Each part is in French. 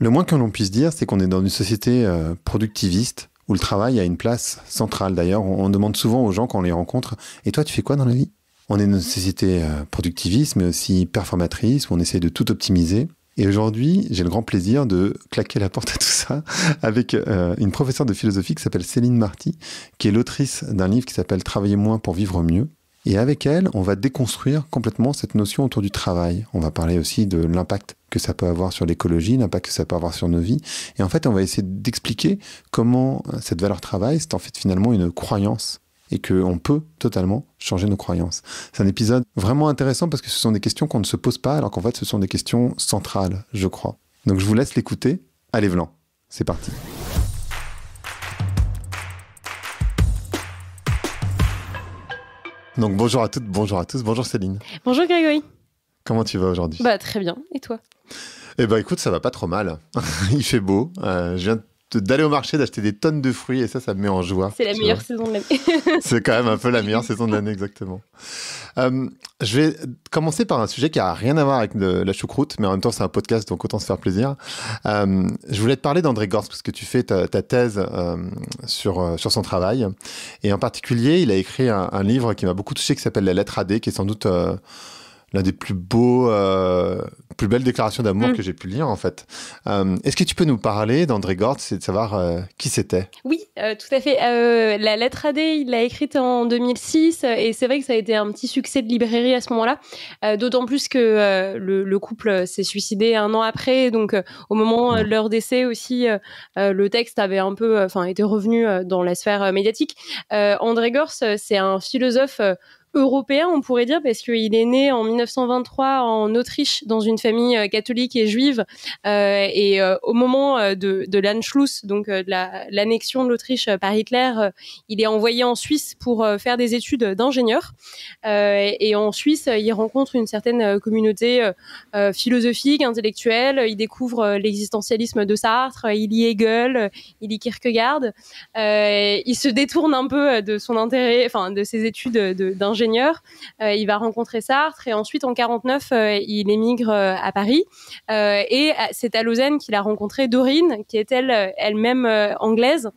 Le moins que l'on puisse dire, c'est qu'on est dans une société euh, productiviste où le travail a une place centrale. D'ailleurs, on, demande souvent aux gens quand on les rencontre Et toi, tu fais quoi dans la vie On est dans une société euh, productiviste, mais aussi performatrice, où on essaie de tout optimiser. Et aujourd'hui, j'ai le grand plaisir de claquer la porte à tout ça avec euh, une professeure de philosophie qui s'appelle Céline Marty, qui est l'autrice d'un livre qui s'appelle Travailler moins pour vivre mieux. Et avec elle, on va déconstruire complètement cette notion autour du travail. On va parler aussi de l'impact que ça peut avoir sur l'écologie, l'impact que ça peut avoir sur nos vies. Et en fait, on va essayer d'expliquer comment cette valeur travail, c'est en fait finalement une croyance et qu'on peut totalement changer nos croyances. C'est un épisode vraiment intéressant parce que ce sont des questions qu'on ne se pose pas alors qu'en fait ce sont des questions centrales, je crois. Donc je vous laisse l'écouter. Allez, Vlan, c'est parti. Donc bonjour à toutes, bonjour à tous, bonjour Céline. Bonjour Grégory. Comment tu vas aujourd'hui Bah très bien, et toi Eh ben écoute, ça va pas trop mal. Il fait beau. Euh, je viens de d'aller au marché, d'acheter des tonnes de fruits, et ça, ça me met en joie. C'est la meilleure saison de l'année. c'est quand même un peu la meilleure saison de l'année, exactement. Euh, je vais commencer par un sujet qui a rien à voir avec la choucroute, mais en même temps, c'est un podcast, donc autant se faire plaisir. Euh, je voulais te parler d'André Gors, parce que tu fais ta, thèse euh, sur, sur son travail, et en particulier, il a écrit un, un livre qui m'a beaucoup touché, qui s'appelle La lettre AD, qui est sans doute l'un des plus beaux, euh, plus belles déclarations d'amour mm. que j'ai pu lire en fait. Euh, est-ce que tu peux nous parler d'André Gortz c'est de savoir euh, qui c'était Oui, tout à fait. la lettre AD, il l'a écrite en 2006 et c'est vrai que ça a été un petit succès de librairie à ce moment-là, d'autant plus que le, couple s'est suicidé un an après, donc au moment de leur décès aussi, le texte avait un peu, enfin, était revenu dans la sphère médiatique. André Gortz, c'est un philosophe européen, on pourrait dire, parce qu'il est né en 1923 en Autriche dans une famille euh, catholique et juive. Euh, et euh, au moment de, de l'Anschluss, donc de l'annexion de l'Autriche par Hitler, il est envoyé en Suisse pour faire des études d'ingénieur. et en Suisse, il rencontre une certaine communauté philosophique, intellectuelle. Il découvre l'existentialisme de Sartre, il lit Hegel, il y Kierkegaard. il se détourne un peu de son intérêt, enfin de ses études d'ingénieur euh, il va rencontrer Sartre et ensuite en 49, euh, il émigre euh, à Paris. et c'est à Lausanne qu'il a rencontré Dorine, qui est elle elle-même anglaise.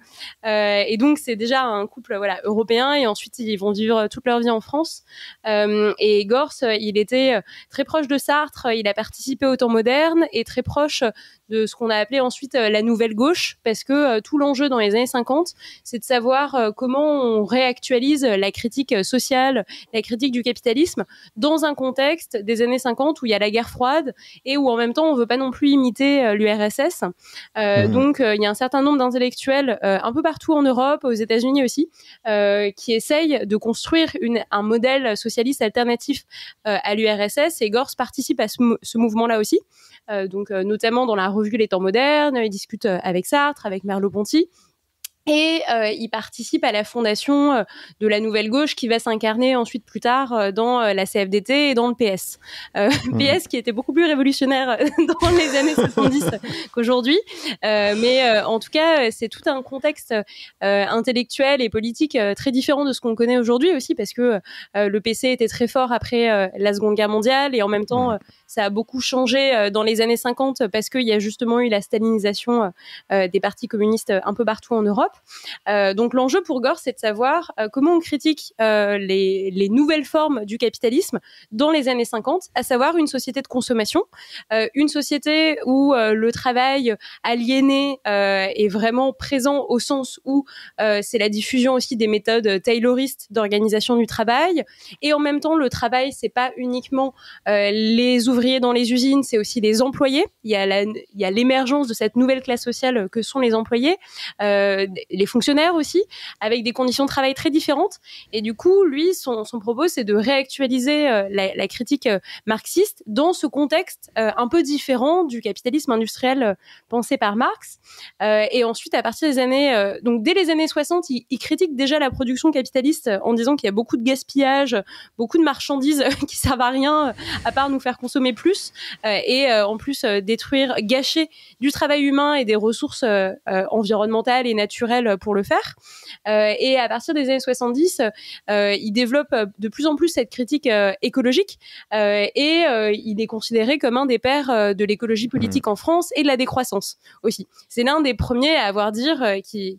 et donc c'est déjà un couple voilà européen. Et ensuite ils vont vivre toute leur vie en France. et Gors, il était très proche de Sartre. Il a participé au temps moderne et très proche de ce qu'on a appelé ensuite euh, la nouvelle gauche, parce que euh, tout l'enjeu dans les années 50, c'est de savoir euh, comment on réactualise la critique sociale, la critique du capitalisme, dans un contexte des années 50 où il y a la guerre froide et où en même temps on veut pas non plus imiter l'URSS. Mhm. Donc il y a un certain nombre d'intellectuels un peu partout en Europe, aux États-Unis aussi, qui essayent de construire une, un modèle socialiste alternatif à l'URSS. Et Gors participe à ce, mouvement-là aussi, donc notamment dans la revue Les Temps modernes, il discute euh, avec Sartre, avec Merleau-Ponty. Et euh, il participe à la fondation euh, de la Nouvelle Gauche qui va s'incarner ensuite plus tard euh, dans la CFDT et dans le PS. PS qui était beaucoup plus révolutionnaire dans les années 70 qu'aujourd'hui. mais en tout cas, c'est tout un contexte intellectuel et politique très différent de ce qu'on connaît aujourd'hui aussi parce que le PC était très fort après la Seconde Guerre mondiale et en même temps, ça a beaucoup changé dans les années 50 parce qu'il y a justement eu la stalinisation des partis communistes un peu partout en Europe. Euh, donc l'enjeu pour Gore, c'est de savoir euh, comment on critique euh, les, les, nouvelles formes du capitalisme dans les années 50, à savoir une société de consommation, une société où le travail aliéné est vraiment présent au sens où c'est la diffusion aussi des méthodes tayloristes d'organisation du travail, et en même temps le travail, c'est pas uniquement les ouvriers dans les usines, c'est aussi les employés. Il y a l'émergence de cette nouvelle classe sociale que sont les employés les fonctionnaires aussi, avec des conditions de travail très différentes. Et du coup, lui, son, propos, c'est de réactualiser euh, la, critique euh, marxiste dans ce contexte euh, un peu différent du capitalisme industriel pensé par Marx. et ensuite, à partir des années, donc dès les années 60, il, il, critique déjà la production capitaliste en disant qu'il y a beaucoup de gaspillage, beaucoup de marchandises qui servent à rien à part nous faire consommer plus et en plus détruire, gâcher du travail humain et des ressources environnementales et naturelles pour le faire. Euh, et à partir des années 70, euh, il développe euh, de plus en plus cette critique écologique et il est considéré comme un des pères de l'écologie politique mmh. en France et de la décroissance aussi. C'est l'un des premiers à avoir, qui,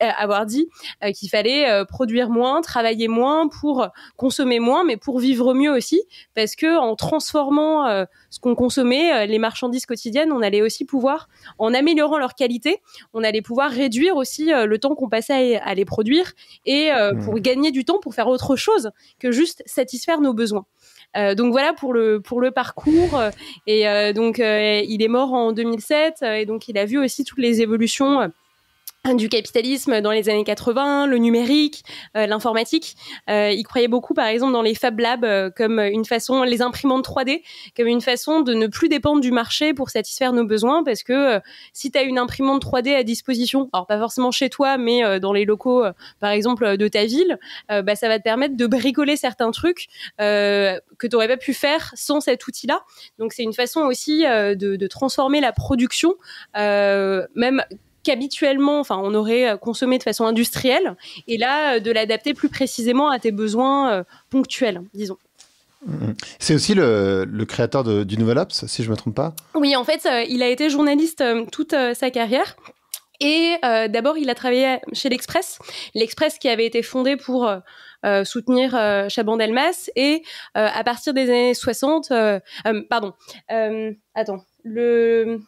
avoir dit qu'il fallait produire moins, travailler moins pour consommer moins, mais pour vivre mieux aussi, parce que en transformant ce qu'on consommait, les marchandises quotidiennes, on allait aussi pouvoir, en améliorant leur qualité, on allait pouvoir réduire aussi euh, le temps qu'on passait à, les produire et euh, mmh. pour gagner du temps pour faire autre chose que juste satisfaire nos besoins. Euh, donc voilà pour le pour le parcours et donc il est mort en 2007 et donc il a vu aussi toutes les évolutions du capitalisme dans les années 80, le numérique, euh, l'informatique. Euh, ils il croyait beaucoup, par exemple, dans les Fab Labs euh, comme une façon, les imprimantes 3D, comme une façon de ne plus dépendre du marché pour satisfaire nos besoins, parce que si tu as une imprimante 3D à disposition, alors pas forcément chez toi, mais dans les locaux, par exemple, de ta ville, bah, ça va te permettre de bricoler certains trucs que tu n'aurais pas pu faire sans cet outil-là. Donc c'est une façon aussi de, de, transformer la production, même habituellement, enfin, on aurait euh, consommé de façon industrielle, et là, euh, de l'adapter plus précisément à tes besoins euh, ponctuels, disons. Mm-hmm. C'est aussi le, créateur du Nouvel Ops, si je ne me trompe pas Oui, en fait, il a été journaliste toute sa carrière. Et d'abord, il a travaillé chez l'Express, l'Express qui avait été fondé pour soutenir euh, chaban Et à partir des années 60, pardon, attends, le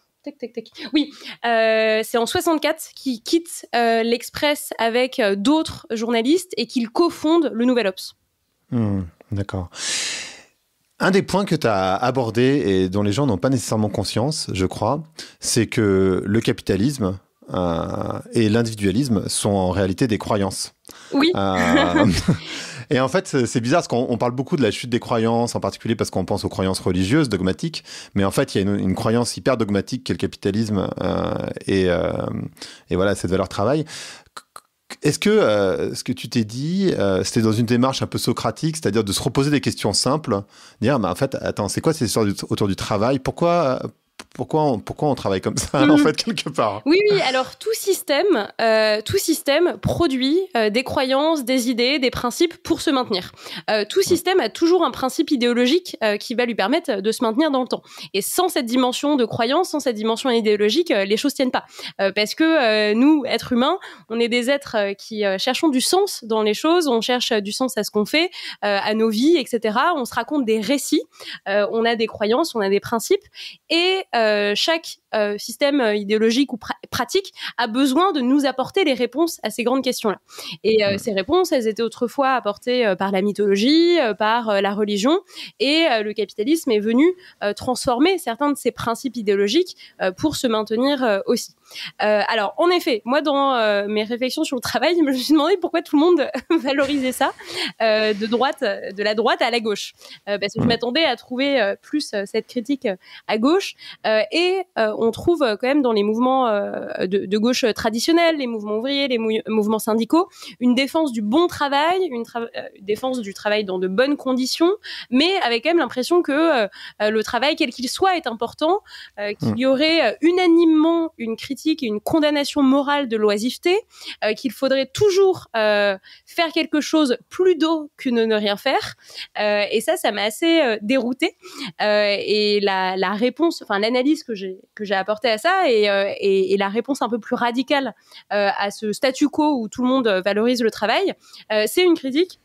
oui, euh, c'est en 64 qu'il quitte euh, l'Express avec euh, d'autres journalistes et qu'il cofonde le Nouvel Obs. Hmm, d'accord. Un des points que tu as abordé et dont les gens n'ont pas nécessairement conscience, je crois, c'est que le capitalisme, et l'individualisme sont en réalité des croyances. Oui. Et en fait, c'est bizarre parce qu'on parle beaucoup de la chute des croyances, en particulier parce qu'on pense aux croyances religieuses, dogmatiques. Mais en fait, il y a une, croyance hyper dogmatique est le capitalisme euh, euh, et, voilà, cette valeur travail. Est-ce que euh, ce que tu t'es dit, c'était dans une démarche un peu socratique, c'est-à-dire de se reposer des questions simples, dire, mais en fait, attends, c'est quoi cette histoire autour du travail Pourquoi, pourquoi on, pourquoi on travaille comme ça mhm. en fait quelque part Oui, oui. Alors tout système, euh, tout système produit euh, des croyances, des idées, des principes pour se maintenir. Euh, tout système a toujours un principe idéologique qui va lui permettre de se maintenir dans le temps. Et sans cette dimension de croyance, sans cette dimension idéologique, les choses tiennent pas. parce que nous, êtres humains, on est des êtres qui cherchons du sens dans les choses, on cherche du sens à ce qu'on fait, à nos vies, etc. On se raconte des récits, on a des croyances, on a des principes et euh, chaque euh, système euh, idéologique ou pratique a besoin de nous apporter les réponses à ces grandes questions-là. Et euh, ces réponses, elles étaient autrefois apportées par la mythologie, par la religion, et le capitalisme est venu transformer certains de ces principes idéologiques pour se maintenir aussi. alors, en effet, moi, dans mes réflexions sur le travail, je me suis demandé pourquoi tout le monde valorisait ça de droite, de la droite à la gauche, parce que je m'attendais à trouver plus cette critique à gauche, et on trouve euh, quand même dans les mouvements euh, de, gauche euh, traditionnels, les mouvements ouvriers, les mouvements syndicaux, une défense du bon travail, une défense du travail dans de bonnes conditions, mais avec quand même l'impression que le travail, quel qu'il soit, est important, qu'il mm. y aurait unanimement une critique et une condamnation morale de l'oisiveté, qu'il faudrait toujours faire quelque chose plus d'eau que ne, ne rien faire. et ça, ça m'a assez déroutée. et la, la réponse, enfin l'analyse que j'ai j'ai apporté à ça euh, et, et, la réponse un peu plus radicale euh, à ce statu quo où tout le monde valorise le travail, euh, c'est une critique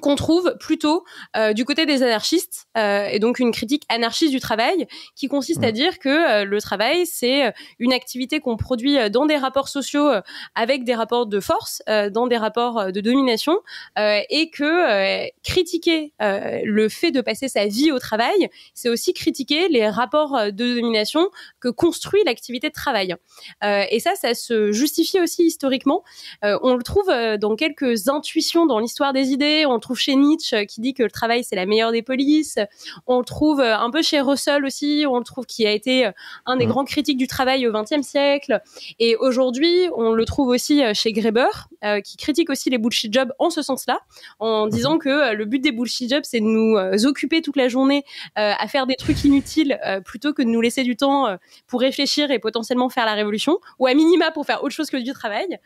qu'on trouve plutôt euh, du côté des anarchistes euh, et donc une critique anarchiste du travail qui consiste à mm. dire que euh, le travail c'est une activité qu'on produit dans des rapports sociaux avec des rapports de force dans des rapports de domination et que critiquer le fait de passer sa vie au travail c'est aussi critiquer les rapports de domination que construit l'activité de travail et ça ça se justifie aussi historiquement on le trouve dans quelques intuitions dans l'histoire des idées on chez Nietzsche euh, qui dit que le travail c'est la meilleure des polices. On le trouve euh, un peu chez Russell aussi. On le trouve qui a été euh, un des mm. grands critiques du travail au XXe siècle. Et aujourd'hui, on le trouve aussi chez Greber qui critique aussi les bullshit jobs en ce sens-là, en mm-hmm. disant que le but des bullshit jobs c'est de nous occuper toute la journée à faire des trucs inutiles plutôt que de nous laisser du temps pour réfléchir et potentiellement faire la révolution ou à minima pour faire autre chose que du travail.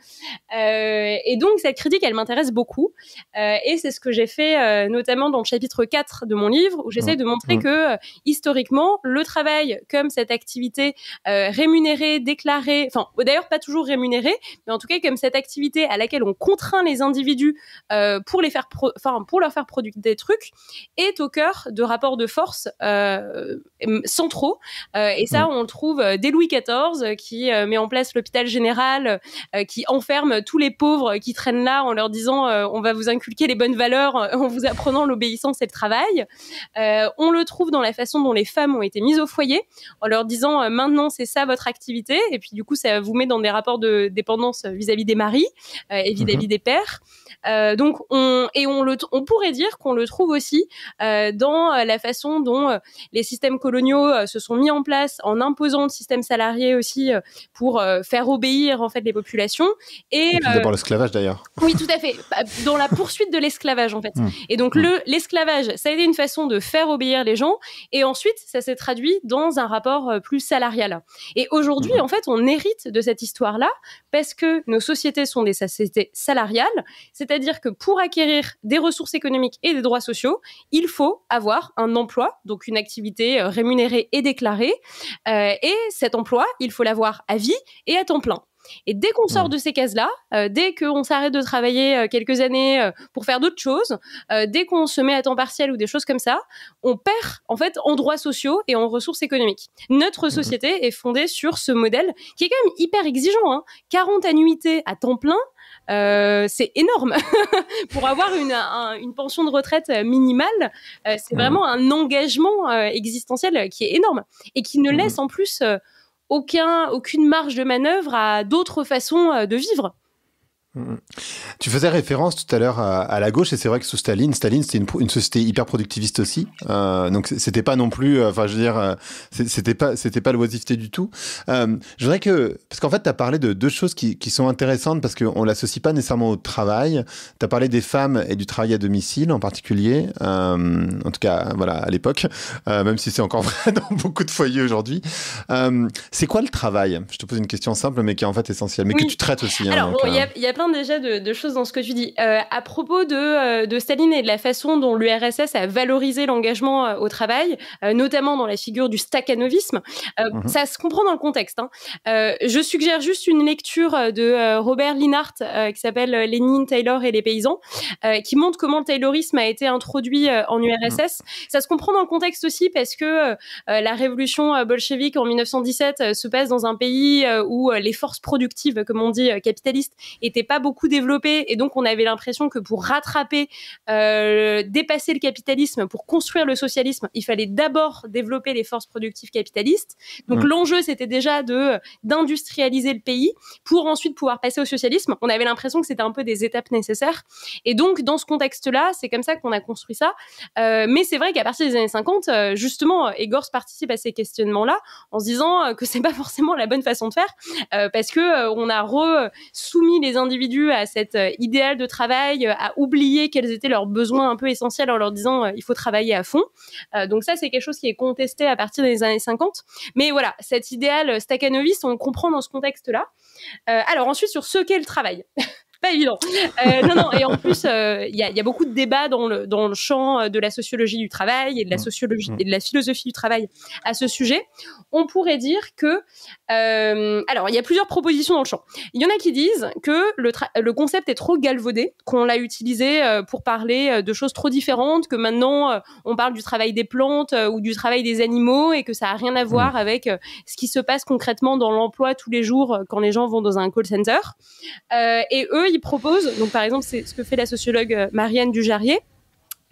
et donc cette critique, elle m'intéresse beaucoup et c'est ce que j'ai fait euh, notamment dans le chapitre 4 de mon livre, où j'essaie mmh. de montrer mmh. que euh, historiquement, le travail comme cette activité euh, rémunérée, déclarée, enfin d'ailleurs pas toujours rémunérée, mais en tout cas comme cette activité à laquelle on contraint les individus pour les faire, enfin pour leur faire produire des trucs, est au cœur de rapports de force centraux. et ça, mmh. on le trouve dès Louis XIV, qui met en place l'hôpital général, qui enferme tous les pauvres qui traînent là en leur disant on va vous inculquer les bonnes valeurs alors, euh, en vous apprenant l'obéissance et le travail. Euh, on le trouve dans la façon dont les femmes ont été mises au foyer, en leur disant euh, maintenant c'est ça votre activité, et puis du coup ça vous met dans des rapports de dépendance vis-à-vis des maris et vis-à-vis mhm. des pères. Euh, donc on et on le on pourrait dire qu'on le trouve aussi euh, dans euh, la façon dont les systèmes coloniaux se sont mis en place en imposant de systèmes salariés aussi pour faire obéir en fait les populations et, l'esclavage d'ailleurs. Oui, tout à fait. Bah, dans la poursuite de l'esclavage en fait. Hmm. Et donc hmm. le l'esclavage, ça a été une façon de faire obéir les gens et ensuite ça s'est traduit dans un rapport plus salarial. Et aujourd'hui, hmm. en fait, on hérite de cette histoire-là parce que nos sociétés sont des sociétés salariales, c'est c'est-à-dire que pour acquérir des ressources économiques et des droits sociaux, il faut avoir un emploi, donc une activité euh, rémunérée et déclarée. Euh, et cet emploi, il faut l'avoir à vie et à temps plein. Et dès qu'on sort de ces cases-là, euh, dès qu'on s'arrête de travailler quelques années pour faire d'autres choses, dès qu'on se met à temps partiel ou des choses comme ça, on perd en fait en droits sociaux et en ressources économiques. Notre société est fondée sur ce modèle qui est quand même hyper exigeant. 40 hein. annuités à temps plein, euh, c'est énorme pour avoir une, pension de retraite euh, minimale. Euh, c'est ah vraiment un engagement existentiel qui est énorme et qui ne mhm. laisse en plus aucun, aucune marge de manœuvre à d'autres façons de vivre. Tu faisais référence tout à l'heure à, la gauche, et c'est vrai que sous Staline, Staline c'était une, une, société hyper productiviste aussi. Euh, donc c'était pas non plus, euh, enfin je veux dire, euh, c'était pas, c'était pas l'oisiveté du tout. je voudrais que, parce qu'en fait, tu as parlé de deux choses qui, sont intéressantes parce qu'on l'associe pas nécessairement au travail. Tu as parlé des femmes et du travail à domicile en particulier, en tout cas, voilà, à l'époque, même si c'est encore vrai dans beaucoup de foyers aujourd'hui. c'est quoi le travail Je te pose une question simple, mais qui est en fait essentielle, mais que tu traites aussi. Alors, il déjà de, choses dans ce que tu dis. Euh, à propos de, euh, de, Staline et de la façon dont l'URSS a valorisé l'engagement euh, au travail, notamment dans la figure du stakhanovisme, mhm. ça se comprend dans le contexte. Hein. je suggère juste une lecture de Robert Linhart qui s'appelle Lénine, Taylor et les paysans, qui montre comment le taylorisme a été introduit en URSS. Mhm. Ça se comprend dans le contexte aussi parce que la révolution bolchevique en 1917 se passe dans un pays où les forces productives, comme on dit, capitalistes, étaient pas beaucoup développé et donc on avait l'impression que pour rattraper, euh, dépasser le capitalisme, pour construire le socialisme, il fallait d'abord développer les forces productives capitalistes. Donc mmh. l'enjeu c'était déjà de d'industrialiser le pays pour ensuite pouvoir passer au socialisme. On avait l'impression que c'était un peu des étapes nécessaires. Et donc dans ce contexte-là, c'est comme ça qu'on a construit ça. Euh, mais c'est vrai qu'à partir des années 50, euh, justement, Egors participe à ces questionnements-là en se disant que c'est pas forcément la bonne façon de faire parce que on a re soumis les individus à cet euh, idéal de travail, euh, à oublier quels étaient leurs besoins un peu essentiels en leur disant euh, il faut travailler à fond. donc ça, c'est quelque chose qui est contesté à partir des années 50. Mais voilà, cet idéal stakhanoviste on le comprend dans ce contexte-là. alors ensuite, sur ce qu'est le travail. pas évident. Euh, non, non, et en plus, euh, il y, a beaucoup de débats dans le, dans le champ euh, de la sociologie du travail et de la mm. sociologie mm. et de la philosophie du travail à ce sujet. On pourrait dire que, alors, il y a plusieurs propositions dans le champ. Il y en a qui disent que le, le concept est trop galvaudé, qu'on l'a utilisé pour parler de choses trop différentes, que maintenant on parle du travail des plantes ou du travail des animaux et que ça a rien à voir mm. avec ce qui se passe concrètement dans l'emploi tous les jours quand les gens vont dans un call center. et eux, propose, propose donc par exemple, c'est ce que fait la sociologue euh, Marianne Dujarrier,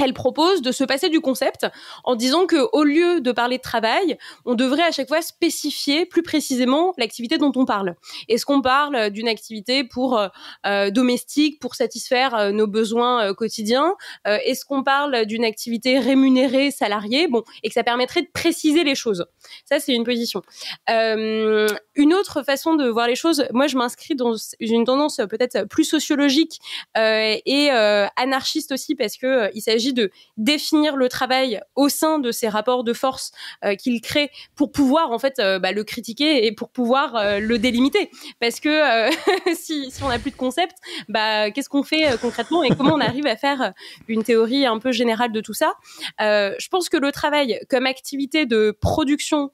elle propose de se passer du concept en disant que au lieu de parler de travail, on devrait à chaque fois spécifier plus précisément l'activité dont on parle. Est-ce qu'on parle euh, d'une activité pour euh, euh, domestique pour satisfaire nos besoins quotidiens Est-ce qu'on parle d'une activité rémunérée salariée Bon, et que ça permettrait de préciser les choses. Ça, c'est une position. une autre façon de voir les choses. Moi, je m'inscris dans une tendance peut-être plus sociologique et anarchiste aussi parce que il s'agit de définir le travail au sein de ces rapports de force euh, qu'il crée pour pouvoir en fait euh, bah, le critiquer et pour pouvoir euh, le délimiter. Parce que si, si, on n'a plus de concept, bah, qu'est-ce qu'on fait concrètement et comment on arrive à faire une théorie un peu générale de tout ça Je pense que le travail comme activité de production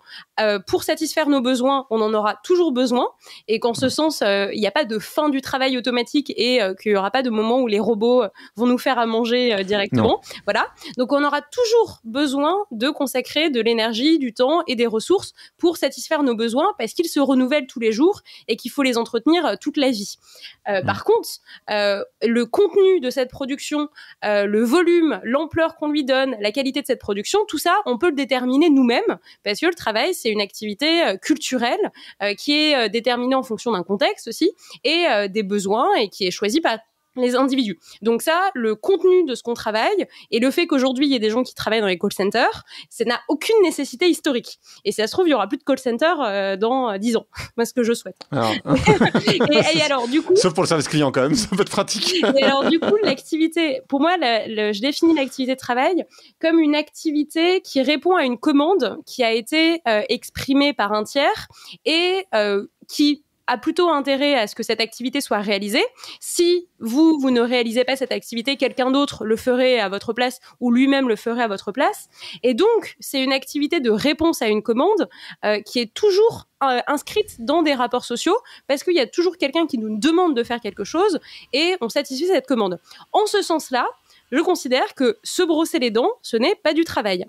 pour satisfaire nos besoins, on en aura toujours besoin et qu'en ce sens, il n'y a pas de fin du travail automatique et qu'il n'y aura pas de moment où les robots vont nous faire à manger directement voilà. Donc on aura toujours besoin de consacrer de l'énergie, du temps et des ressources pour satisfaire nos besoins parce qu'ils se renouvellent tous les jours et qu'il faut les entretenir euh, toute la vie. Euh, mmh. Par contre, euh, le contenu de cette production, le volume, l'ampleur qu'on lui donne, la qualité de cette production, tout ça, on peut le déterminer nous-mêmes parce que le travail, c'est une activité culturelle qui est déterminée en fonction d'un contexte aussi et des besoins et qui est choisie par les individus. Donc ça, le contenu de ce qu'on travaille et le fait qu'aujourd'hui il y ait des gens qui travaillent dans les call centers, ça n'a aucune nécessité historique. Et si ça se trouve, il y aura plus de call centers euh, dans euh, dix ans. Moi, ce que je souhaite. et, alors, du coup. Sauf pour le service client quand même, ça peut être pratique. alors, du coup, l'activité, pour moi, je définis l'activité de travail comme une activité qui répond à une commande qui a été euh, exprimée par un tiers et qui a plutôt intérêt à ce que cette activité soit réalisée. Si vous, vous ne réalisez pas cette activité, quelqu'un d'autre le ferait à votre place ou lui-même le ferait à votre place. Et donc, c'est une activité de réponse à une commande euh, qui est toujours euh, inscrite dans des rapports sociaux parce qu'il y a toujours quelqu'un qui nous demande de faire quelque chose et on satisfait cette commande. En ce sens-là, je considère que se brosser les dents, ce n'est pas du travail.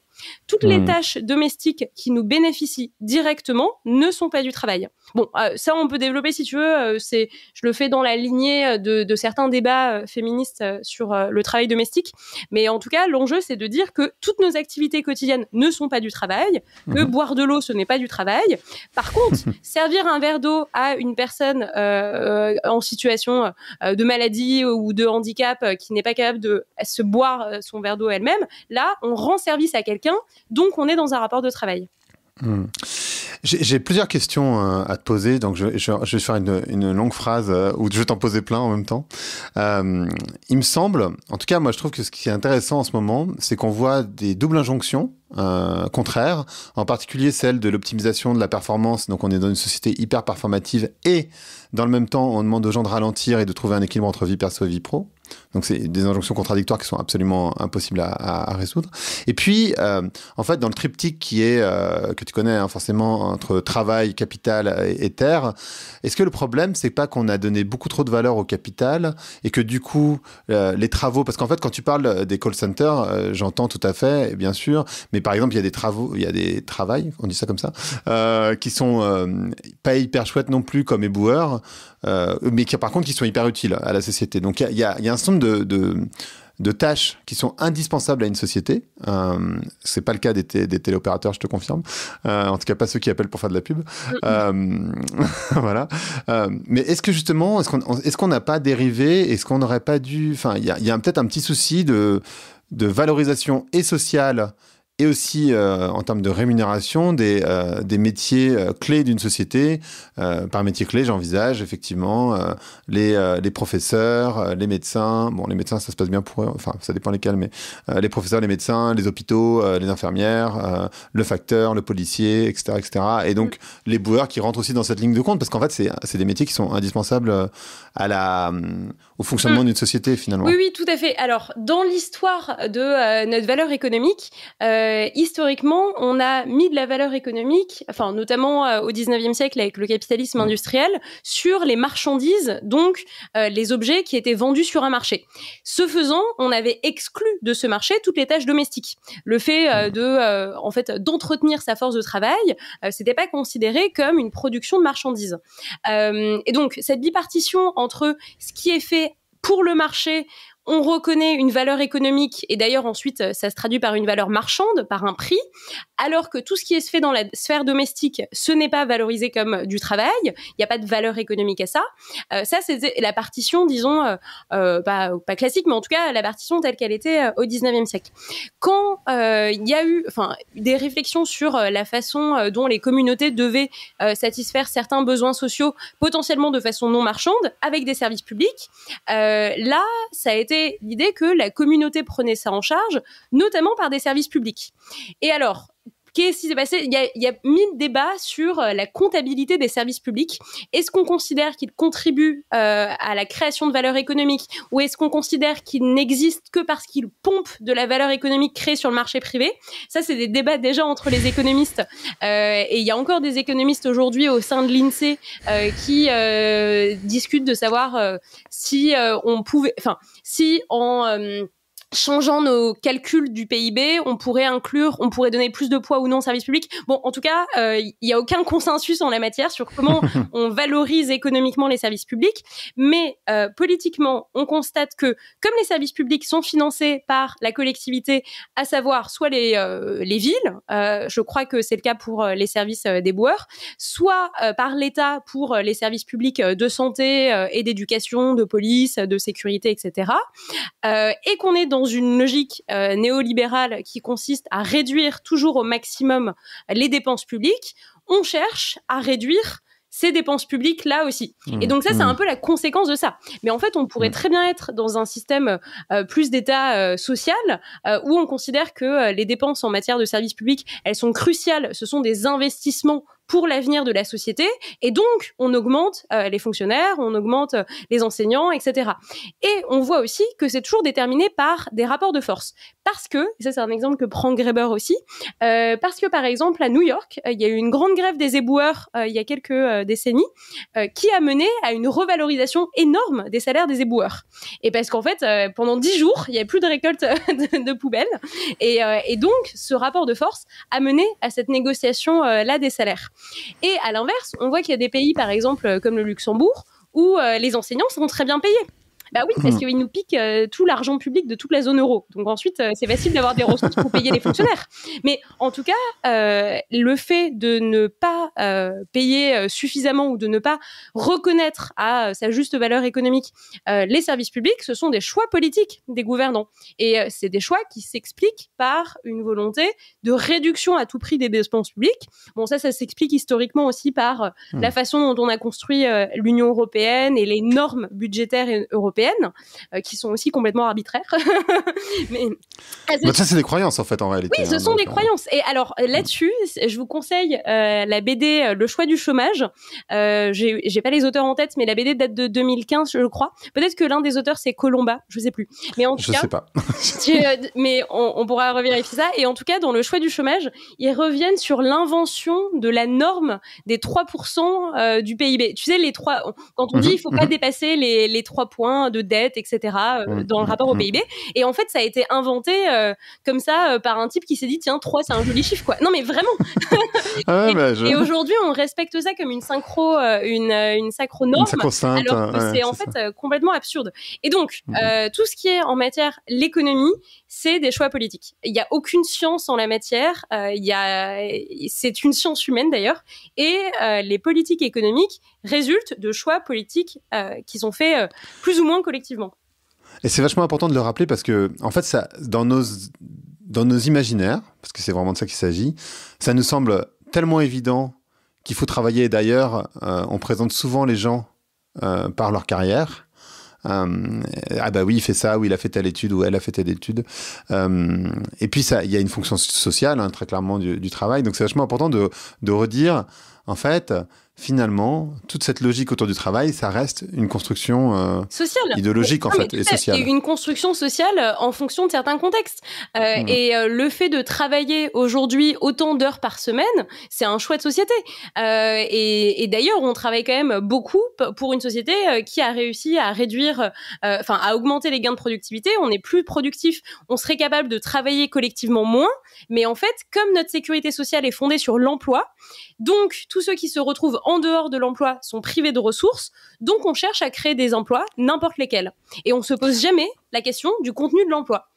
Toutes les mmh. tâches domestiques qui nous bénéficient directement ne sont pas du travail. Bon, euh, ça on peut développer si tu veux. Euh, c'est, je le fais dans la lignée euh, de, certains débats féministes sur le travail domestique. Mais en tout cas, l'enjeu c'est de dire que toutes nos activités quotidiennes ne sont pas du travail, mmh. que boire de l'eau ce n'est pas du travail. Par contre, servir un verre d'eau à une personne en situation de maladie ou de handicap qui n'est pas capable de se boire euh, son verre d'eau elle-même. Là, on rend service à quelqu'un, donc on est dans un rapport de travail. Hmm. J'ai plusieurs questions euh, à te poser, donc je, vais faire une, longue phrase euh, ou je vais t'en poser plein en même temps. il me semble, en tout cas moi je trouve que ce qui est intéressant en ce moment, c'est qu'on voit des doubles injonctions euh, contraires, en particulier celle de l'optimisation de la performance. Donc on est dans une société hyper performative et dans le même temps on demande aux gens de ralentir et de trouver un équilibre entre vie perso et vie pro. Donc c'est des injonctions contradictoires qui sont absolument impossibles à, résoudre. Et puis, euh, en fait, dans le triptyque qui est euh, que tu connais hein, forcément entre travail, capital et, terre, est-ce que le problème c'est pas qu'on a donné beaucoup trop de valeur au capital et que du coup les travaux, parce qu'en fait quand tu parles des call centers, j'entends tout à fait, bien sûr, mais mais par exemple, il y a des travaux, il y a des travails, on dit ça comme ça, euh, qui sont euh, pas hyper chouettes non plus comme éboueurs, euh, mais qui par contre qui sont hyper utiles à la société. Donc il y, a, un certain nombre de, de, tâches qui sont indispensables à une société. Euh, c'est pas le cas des, des, téléopérateurs, je te confirme. en tout cas, pas ceux qui appellent pour faire de la pub. voilà. mais est-ce que justement, est-ce qu'on est n'a pas dérivé Est-ce qu'on n'aurait pas dû Enfin, il y a, peut-être un petit souci de de valorisation et sociale et aussi euh, en termes de rémunération des, euh, des métiers euh, clés d'une société. par métier clé, j'envisage effectivement les, les, professeurs, les médecins. Bon, les médecins, ça se passe bien pour eux, enfin, ça dépend lesquels, mais les professeurs, les médecins, les hôpitaux, les infirmières, le facteur, le policier, etc. etc. et donc mm. les boueurs qui rentrent aussi dans cette ligne de compte parce qu'en fait, c'est des métiers qui sont indispensables à la. Hum, au fonctionnement mm. d'une société finalement. Oui, oui, tout à fait. Alors, dans l'histoire de euh, notre valeur économique, euh, historiquement, on a mis de la valeur économique, enfin notamment euh, au 19e siècle avec le capitalisme mm. industriel, sur les marchandises, donc les objets qui étaient vendus sur un marché. Ce faisant, on avait exclu de ce marché toutes les tâches domestiques. Le fait mm. de, en fait, d'entretenir sa force de travail, c'était pas considéré comme une production de marchandises. et donc, cette bipartition entre ce qui est fait pour le marché on reconnaît une valeur économique et d'ailleurs ensuite euh, ça se traduit par une valeur marchande, par un prix, alors que tout ce qui est fait dans la sphère domestique, ce n'est pas valorisé comme euh, du travail, il n'y a pas de valeur économique à ça. Euh, ça c'est la partition, disons, pas, classique, mais en tout cas la partition telle qu'elle était au 19e siècle. Quand il y a eu enfin, des réflexions sur la façon dont les communautés devaient satisfaire certains besoins sociaux, potentiellement de façon non marchande, avec des services publics, là ça a été l'idée que la communauté prenait ça en charge, notamment par des services publics. Et alors, s'est passé il y, a, mille débats sur euh, la comptabilité des services publics. Est-ce qu'on considère qu'ils contribuent euh, à la création de valeur économique ou est-ce qu'on considère qu'ils n'existent que parce qu'ils pompent de la valeur économique créée sur le marché privé Ça, c'est des débats déjà entre les économistes. Euh, et il y a encore des économistes aujourd'hui au sein de l'INSEE e, qui discutent de savoir si on pouvait, enfin, si en changeant nos calculs du PIB, on pourrait inclure, on pourrait donner plus de poids ou non aux service publics Bon, en tout cas, il euh, n'y a aucun consensus en la matière sur comment on valorise économiquement les services publics, mais euh, politiquement, on constate que comme les services publics sont financés par la collectivité, à savoir soit les, euh, les villes, je crois que c'est le cas pour les services des boueurs, soit par l'État pour les services publics de santé et d'éducation, de police, de sécurité, etc., et qu'on est dans dans une logique euh, néolibérale qui consiste à réduire toujours au maximum les dépenses publiques, on cherche à réduire ces dépenses publiques là aussi. Mmh. et donc ça, c'est un mmh. peu la conséquence de ça. Mais en fait, on pourrait mmh. très bien être dans un système euh, plus d'État euh, social où on considère que les dépenses en matière de services publics, elles sont cruciales, ce sont des investissements pour l'avenir de la société. Et donc, on augmente euh, les fonctionnaires, on augmente euh, les enseignants, etc. Et on voit aussi que c'est toujours déterminé par des rapports de force parce que, ça c'est un exemple que prend Greber aussi, euh, parce que par exemple à New York, euh, il y a eu une grande grève des éboueurs euh, il y a quelques décennies, qui a mené à une revalorisation énorme des salaires des éboueurs. Et parce qu'en fait, pendant dix jours, il n'y avait plus de récolte de, poubelles, et, donc ce rapport de force a mené à cette négociation là des salaires. Et à l'inverse, on voit qu'il y a des pays, par exemple comme le Luxembourg, où les enseignants sont très bien payés. Bah oui, parce qu'ils nous piquent euh, tout l'argent public de toute la zone euro. Donc ensuite, euh, c'est facile d'avoir des ressources pour payer les fonctionnaires. Mais en tout cas, euh, le fait de ne pas payer suffisamment ou de ne pas reconnaître à sa juste valeur économique les services publics, ce sont des choix politiques des gouvernants. Et c'est des choix qui s'expliquent par une volonté de réduction à tout prix des dépenses publiques. Bon, ça, ça s'explique historiquement aussi par mmh. la façon dont on a construit l'Union européenne et les normes budgétaires européennes euh, qui sont aussi complètement arbitraires. mais, bah, ça, c'est des croyances, en fait, en réalité. Oui, ce hein, sont des euh, croyances. Et alors, euh, là-dessus, je vous conseille la BD Le choix du chômage. J'ai pas les auteurs en tête, mais la BD date de 2015, je crois. Peut-être que l'un des auteurs, c'est Colomba, je sais plus. Mais en tout je cas, sais pas. mais on, pourra revérifier ça. Et en tout cas, dans Le choix du chômage, ils reviennent sur l'invention de la norme des 3% du PIB. Tu sais, les 3, quand on dit mhm. il faut pas mhm. dépasser les, les 3 points Hein, de dettes, etc. Euh, mmh, dans le mmh, rapport au mmh. PIB. Et en fait, ça a été inventé euh, comme ça euh, par un type qui s'est dit tiens 3 c'est un joli chiffre quoi. Non mais vraiment. Ah bah, et, aujourd'hui, on respecte ça comme une synchro, une sacro norme. alors que c'est en fait complètement absurde. Et donc tout ce qui est en matière l'économie c'est des choix politiques. Il n'y a aucune science en la matière. Euh, il y a, c'est une science humaine d'ailleurs. Et euh, les politiques économiques résultent de choix politiques euh, qui sont faits plus ou moins collectivement. Et c'est vachement important de le rappeler parce que, en fait, ça, dans nos, dans nos imaginaires, parce que c'est vraiment de ça qu'il s'agit, ça nous semble tellement évident qu'il faut travailler. D'ailleurs, on présente souvent les gens par leur carrière euh, ah bah oui, il fait ça, ou il a fait telle étude, ou elle a fait telle étude. Euh, et puis, il y a une fonction sociale, hein, très clairement, du, travail. Donc, c'est vachement important de redire, en fait, finalement, toute cette logique autour du travail, ça reste une construction euh, sociale. idéologique en fait, et sociale. une construction sociale euh, en fonction de certains contextes. Euh, hmm. Et le fait de travailler aujourd'hui autant d'heures par semaine, c'est un choix de société. et, et d'ailleurs, on travaille quand même beaucoup pour une société qui a réussi à réduire, enfin à augmenter les gains de productivité. On est plus productif, on serait capable de travailler collectivement moins, mais en fait, comme notre sécurité sociale est fondée sur l'emploi, donc tous ceux qui se retrouvent en dehors de l'emploi sont privés de ressources, donc on cherche à créer des emplois, n'importe lesquels. Et on se pose jamais la question du contenu de l'emploi.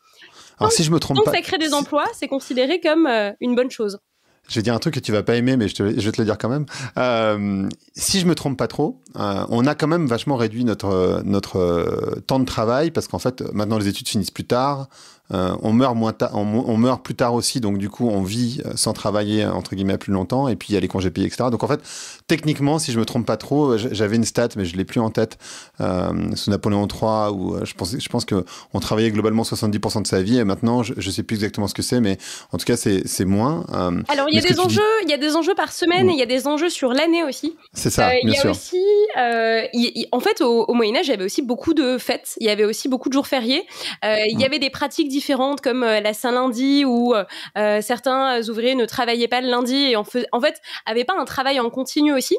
Alors, si je me trompe donc, ça crée des emplois, c'est considéré comme euh, une bonne chose. Je vais dire un truc que tu vas pas aimer, mais je, te, vais te le dire quand même. Euh, si je me trompe pas trop, euh, on a quand même vachement réduit notre notre temps de travail parce qu'en fait, maintenant les études finissent plus tard. Euh, on, meurt moins on, meurt plus tard aussi, donc du coup, on vit euh, sans travailler, euh, entre guillemets, plus longtemps, et puis il y a les congés payés, etc. Donc en fait, techniquement, si je me trompe pas trop, j'avais une stat, mais je l'ai plus en tête, sous Napoléon III, où je pense, je pense qu'on travaillait globalement 70% de sa vie, et maintenant, je, ne sais plus exactement ce que c'est, mais en tout cas, c'est, moins. Alors, il y a des enjeux, il y a des enjeux par semaine, mm. il y a des enjeux sur l'année aussi. C'est ça, bien y a Aussi, en fait, au, au Moyen-Âge, il y avait aussi beaucoup de fêtes, il y avait aussi beaucoup de jours fériés, il y mm. avait des pratiques différentes, comme euh, la Saint-Lundi, où euh, euh, certains ouvriers ne travaillaient pas le lundi et en, en fait n'avaient pas un travail en continu aussi.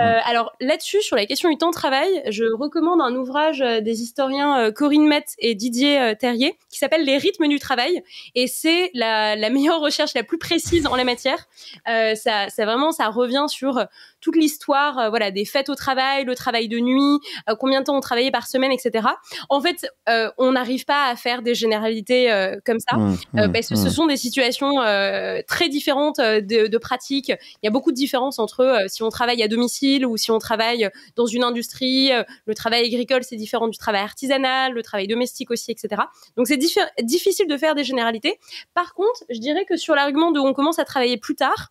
Alors là-dessus, sur la question du temps de travail, je recommande un ouvrage des historiens Corinne Metz et Didier Terrier qui s'appelle Les rythmes du travail. Et c'est la, meilleure recherche, la plus précise en la matière. ça, vraiment, ça revient sur toute l'histoire euh, voilà des fêtes au travail, le travail de nuit, euh, combien de temps on travaillait par semaine, etc. En fait, euh, on n'arrive pas à faire des généralités comme ça mmh, mmh, ben, ce mmh. sont des situations très différentes de, de pratiques. Il y a beaucoup de différences entre si on travaille à domicile ou si on travaille dans une industrie. le travail agricole, c'est différent du travail artisanal, le travail domestique aussi, etc. Donc c'est difficile de faire des généralités. Par contre, je dirais que sur l'argument de on commence à travailler plus tard,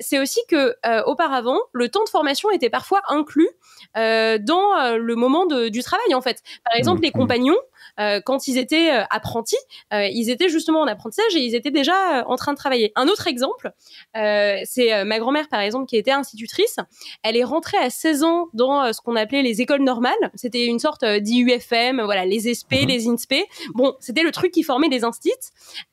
c'est aussi que auparavant, le temps de formation était parfois inclus euh, dans euh, le moment du travail en fait. Par mmh, exemple, les mmh. compagnons, euh, quand ils étaient apprentis, ils étaient justement en apprentissage et ils étaient déjà en train de travailler. Un autre exemple, c'est ma grand-mère par exemple qui était institutrice. Elle est rentrée à 16 ans dans ce qu'on appelait les écoles normales. C'était une sorte d'IUFM, voilà, les e SP, mmh les INSP. Bon, c'était le truc qui formait des instits.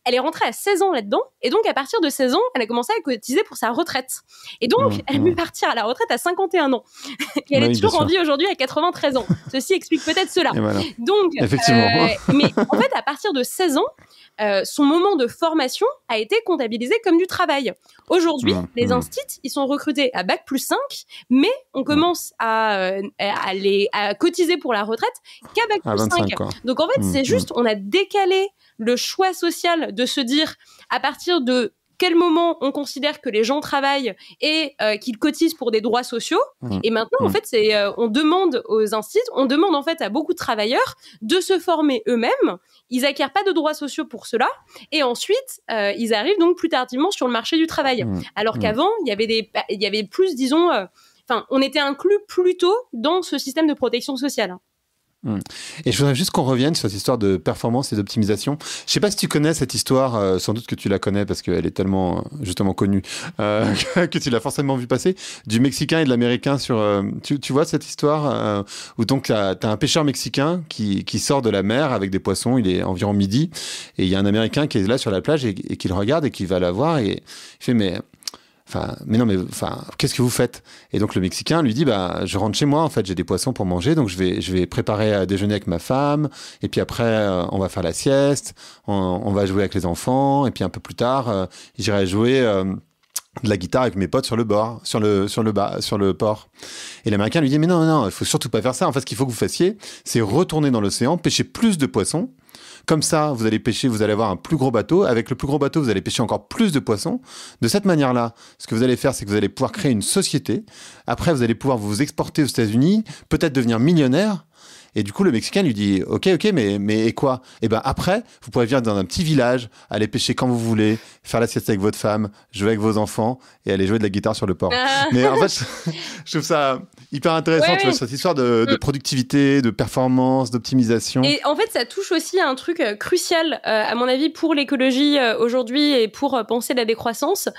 Elle est rentrée à 16 ans là-dedans et donc à partir de 16 ans, elle a commencé à cotiser pour sa retraite. Et donc, elle a partie partir à la retraite à 51 ans. et elle est toujours en vie aujourd'hui à 93 ans. Ceci explique peut-être cela. Donc, Effectivement. Euh, mais en fait, à partir de 16 ans, euh, son moment de formation a été comptabilisé comme du travail. Aujourd'hui, mmh, les mmh. instits, ils sont recrutés à bac plus 5, mais on commence à, euh, à, cotiser pour la retraite qu'à bac plus 5. Donc en fait, mmh, c'est juste, on a décalé le choix social de se dire à partir de quel moment on considère que les gens travaillent et euh, qu'ils cotisent pour des droits sociaux. Mmh. Et maintenant, en mmh. fait, c'est euh, on demande aux instituts, on demande en fait à beaucoup de travailleurs de se former eux-mêmes. Ils acquièrent pas de droits sociaux pour cela, et ensuite euh, ils arrivent donc plus tardivement sur le marché du travail. Mmh. Alors qu'avant, il y avait des, il y avait plus, disons, enfin, on était inclus plus tôt dans ce système de protection sociale. Hmm. Et je voudrais juste qu'on revienne sur cette histoire de performance et d'optimisation. Je sais pas si tu connais cette histoire, euh, sans doute que tu la connais parce qu'elle est tellement euh, justement connue euh, que tu l'as forcément vu passer, du Mexicain et de l'Américain sur... tu, vois cette histoire où donc tu as, un pêcheur mexicain qui, sort de la mer avec des poissons, il est environ midi, et il y a un Américain qui est là sur la plage et, et qui le regarde et qui va la voir et il fait mais mais non, mais enfin, qu'est-ce que vous faites Et donc le Mexicain lui dit, bah, je rentre chez moi, en fait, j'ai des poissons pour manger, donc je vais, je vais préparer à déjeuner avec ma femme, et puis après, euh, on va faire la sieste, on, va jouer avec les enfants, et puis un peu plus tard, euh, j'irai jouer. Euh, de la guitare avec mes potes sur le bord, sur le, sur le, bas, sur le port. Et l'Américain lui dit, mais non, non, il faut surtout pas faire ça. En fait, ce qu'il faut que vous fassiez, c'est retourner dans l'océan, pêcher plus de poissons. Comme ça, vous allez pêcher, vous allez avoir un plus gros bateau. Avec le plus gros bateau, vous allez pêcher encore plus de poissons. De cette manière-là, ce que vous allez faire, c'est que vous allez pouvoir créer une société. Après, vous allez pouvoir vous exporter aux États-Unis, peut-être devenir millionnaire. Et du coup, le Mexicain lui dit Ok, ok, mais, mais quoi Et eh ben après, vous pouvez venir dans un petit village, aller pêcher quand vous voulez, faire la sieste avec votre femme, jouer avec vos enfants et aller jouer de la guitare sur le port. Ah. Mais en fait, je trouve ça hyper intéressant, cette histoire de, mm. productivité, de performance, d'optimisation. Et en fait, ça touche aussi à un truc euh, crucial, euh, à mon avis, pour l'écologie euh, aujourd'hui et pour penser la décroissance,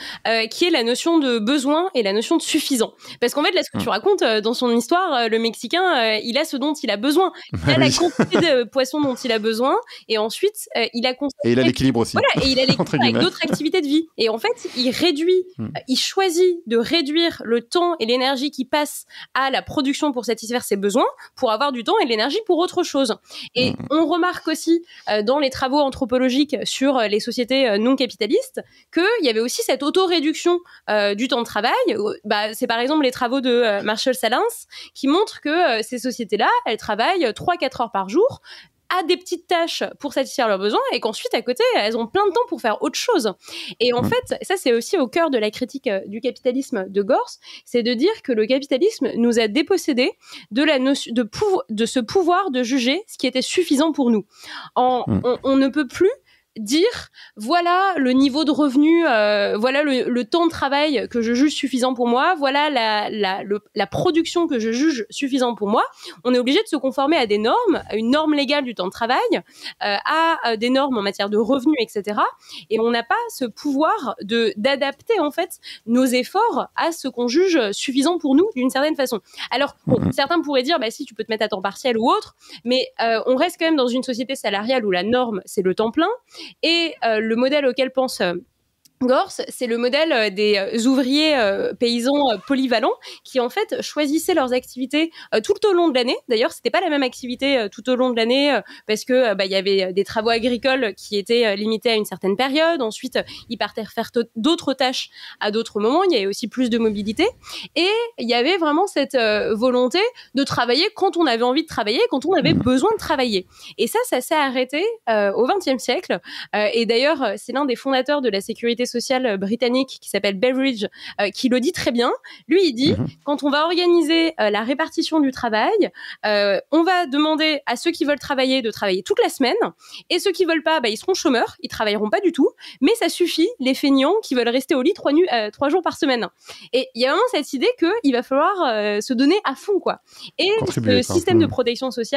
qui est la notion de besoin et la notion de suffisant. Parce qu'en fait, là, ce que mm. tu racontes dans son histoire, le Mexicain, il a ce dont il a besoin il bah a la quantité de poissons dont il a besoin. Et ensuite, euh, il a Et il a l'équilibre aussi. Voilà, et il a l'équilibre avec d'autres activités de vie. Et en fait, il réduit, hmm. euh, il choisit de réduire le temps et l'énergie qui passe à la production pour satisfaire ses besoins, pour avoir du temps et de l'énergie pour autre chose. Et hmm. on remarque aussi euh, dans les travaux anthropologiques sur les sociétés non capitalistes qu'il y avait aussi cette auto-réduction du temps de travail. Bah, c'est par exemple les travaux de Marshall Salins qui montrent que ces sociétés-là, elles travaillent trois 3-4 heures par jour à des petites tâches pour satisfaire leurs besoins et qu'ensuite à côté elles ont plein de temps pour faire autre chose. Et en mm. fait, ça c'est aussi au cœur de la critique euh, du capitalisme de Gors, c'est de dire que le capitalisme nous a dépossédés de la de, de ce pouvoir de juger ce qui était suffisant pour nous. Mm. on ne peut plus dire voilà le niveau de revenu, euh, voilà le, temps de travail que je juge suffisant pour moi, voilà la, la, la production que je juge suffisant pour moi. On est obligé de se conformer à des normes, à une norme légale du temps de travail, euh, à euh, des normes en matière de revenus, etc. Et on n'a pas ce pouvoir de d'adapter en fait nos efforts à ce qu'on juge suffisant pour nous d'une certaine façon. Alors mhm. certains pourraient dire bah si tu peux te mettre à temps partiel ou autre, mais on reste quand même dans une société salariale où la norme c'est le temps plein et euh, le modèle auquel pense euh, Gorse, c'est le modèle euh, des euh, ouvriers euh, paysans polyvalents qui en fait choisissaient leurs activités tout au long de l'année. D'ailleurs, c'était pas la même activité tout au long de l'année parce que bah il y avait des travaux agricoles qui étaient limités à une certaine période. Ensuite, ils partaient faire d'autres tâches à d'autres moments. Il y avait aussi plus de mobilité et il y avait vraiment cette volonté de travailler quand on avait envie de travailler, quand on avait mmh. besoin de travailler. Et ça, ça s'est arrêté au XXe siècle. et d'ailleurs, c'est l'un des fondateurs de la sécurité social euh, britannique qui s'appelle Beveridge, euh, qui le dit très bien. Lui, il dit, mhm. quand on va organiser euh, la répartition du travail, on va demander à ceux qui veulent travailler de travailler toute la semaine, et ceux qui veulent pas, bah, ils seront chômeurs, ils travailleront pas du tout, mais ça suffit, les feignants qui veulent rester au lit trois, nu trois jours par semaine. Et il y a vraiment cette idée qu'il va falloir se donner à fond, quoi. Et le système de mhm. protection sociale,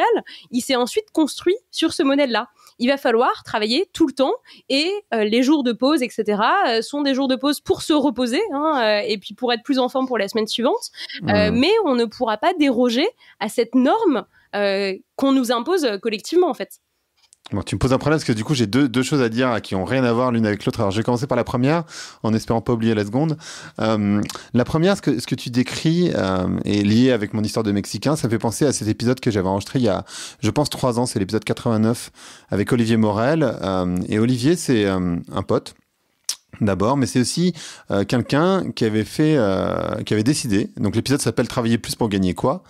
il s'est ensuite construit sur ce modèle-là il va falloir travailler tout le temps et euh, les jours de pause, etc., euh, sont des jours de pause pour se reposer hein, euh, et puis pour être plus en forme pour la semaine suivante. mais on ne pourra pas déroger à cette norme qu'on nous impose collectivement, en fait tu me poses un problème parce que du coup, j'ai deux, deux, choses à dire qui ont rien à voir l'une avec l'autre. Alors, je vais commencer par la première, en espérant pas oublier la seconde. Euh, la première, ce que, ce que tu décris euh, est lié avec mon histoire de Mexicain. Ça fait penser à cet épisode que j'avais enregistré il y a, je pense, trois ans. C'est l'épisode 89 avec Olivier Morel. Euh, et Olivier, c'est euh, un pote d'abord, mais c'est aussi euh, quelqu'un qui avait fait, euh, qui avait décidé. Donc l'épisode s'appelle Travailler plus pour gagner quoi.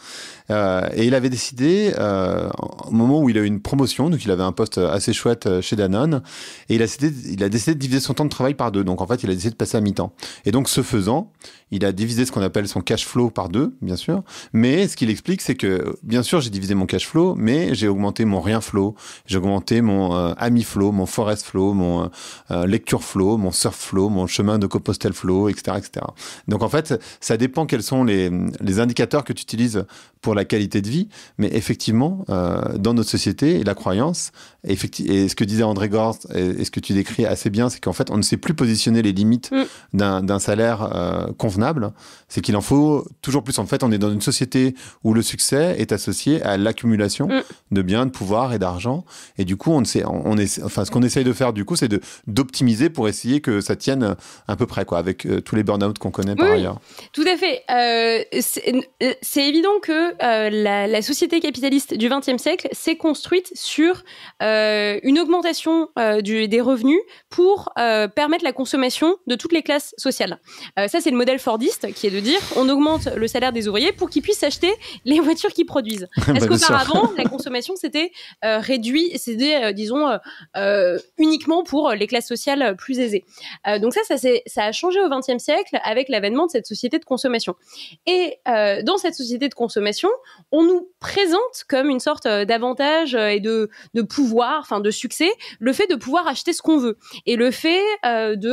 Euh, et il avait décidé, euh, au moment où il a eu une promotion, donc il avait un poste assez chouette euh, chez Danone, et il a, décidé, il a décidé de diviser son temps de travail par deux. Donc en fait, il a décidé de passer à mi-temps. Et donc ce faisant, il a divisé ce qu'on appelle son cash flow par deux, bien sûr. Mais ce qu'il explique, c'est que, bien sûr, j'ai divisé mon cash flow, mais j'ai augmenté mon rien flow, j'ai augmenté mon ami flow, mon forest flow, mon lecture flow, mon surf flow, mon chemin de Compostelle flow, etc., etc. Donc en fait, ça dépend quels sont les, les indicateurs que tu utilises pour la qualité de vie, mais effectivement, euh, dans notre société, la croyance, et ce que disait André Gors et, ce que tu décris assez bien, c'est qu'en fait, on ne sait plus positionner les limites mm. d'un salaire euh, convenable. C'est qu'il en faut toujours plus. En fait, on est dans une société où le succès est associé à l'accumulation mm. de biens, de pouvoir et d'argent. Et du coup, on, sait, on, est, enfin, ce qu'on essaye de faire, du coup, c'est d'optimiser pour essayer que ça tienne à peu près, quoi, avec euh, tous les burn-out qu'on connaît par ailleurs. Tout à fait. c'est évident que euh, la, société capitaliste du XXe siècle s'est construite sur euh, une augmentation euh, des revenus pour permettre la consommation de toutes les classes sociales. ça, c'est le modèle Fordiste qui est de dire on augmente le salaire des ouvriers pour qu'ils puissent acheter les voitures qu'ils produisent. Bah, Parce qu'auparavant, la consommation c'était réduit, c'était disons uniquement pour les classes sociales plus aisées. donc ça, ça, ça a changé au XXe siècle avec l'avènement de cette société de consommation. Et dans cette société de consommation on nous présente comme une sorte euh, d'avantage euh, et de, pouvoir, enfin de succès, le fait de pouvoir acheter ce qu'on veut et le fait euh, de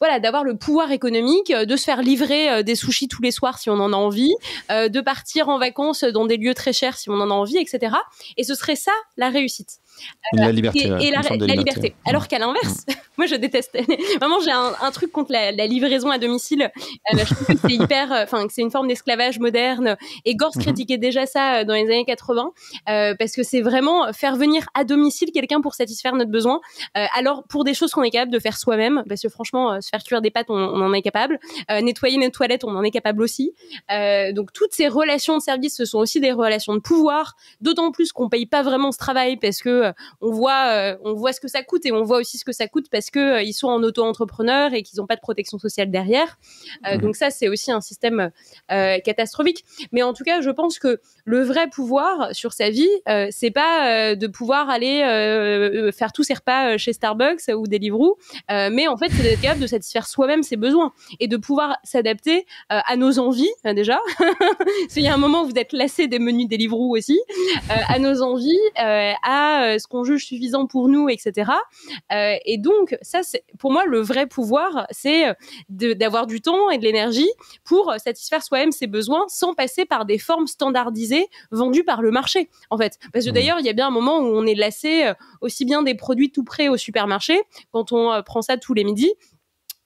voilà d'avoir le pouvoir économique, de se faire livrer des sushis tous les soirs si on en a envie, de partir en vacances dans des lieux très chers si on en a envie, etc. Et ce serait ça la réussite liberté. Et, la, liberté. Alors qu'à l'inverse, mm. moi je déteste. Vraiment, j'ai un, truc contre la, livraison à domicile. Euh, je trouve que c'est hyper. Euh, enfin, que c'est une forme d'esclavage moderne. Et gors mhm. critiquait déjà ça euh, dans les années 80 parce que c'est vraiment faire venir à domicile quelqu'un pour satisfaire notre besoin. alors pour des choses qu'on est capable de faire soi-même, parce que franchement, se faire cuire des pâtes, on, en est capable. nettoyer nos toilettes, on en est capable aussi. donc toutes ces relations de service, ce sont aussi des relations de pouvoir. D'autant plus qu'on paye pas vraiment ce travail parce que on voit, euh, on voit ce que ça coûte et on voit aussi ce que ça coûte parce que euh, ils sont en auto-entrepreneur et qu'ils n'ont pas de protection sociale derrière. Euh, mhm. Donc ça, c'est aussi un système catastrophique. Mais en tout cas, je pense que le vrai pouvoir sur sa vie, c'est pas de pouvoir aller faire tous ses repas chez Starbucks ou Deliveroo, mais en fait, c'est d'être capable de satisfaire soi-même ses besoins et de pouvoir s'adapter à nos envies hein, déjà. il y a un moment où vous êtes lassé des menus Deliveroo aussi, à nos envies, à euh, ce qu'on juge suffisant pour nous, etc. Euh, et donc, ça, c'est pour moi le vrai pouvoir, c'est euh, d'avoir du temps et de l'énergie pour satisfaire soi-même ses besoins sans passer par des formes standardisées vendues par le marché, en fait. Parce que mmh. d'ailleurs, il y a bien un moment où on est lassé aussi bien des produits tout prêts au supermarché quand on prend ça tous les midis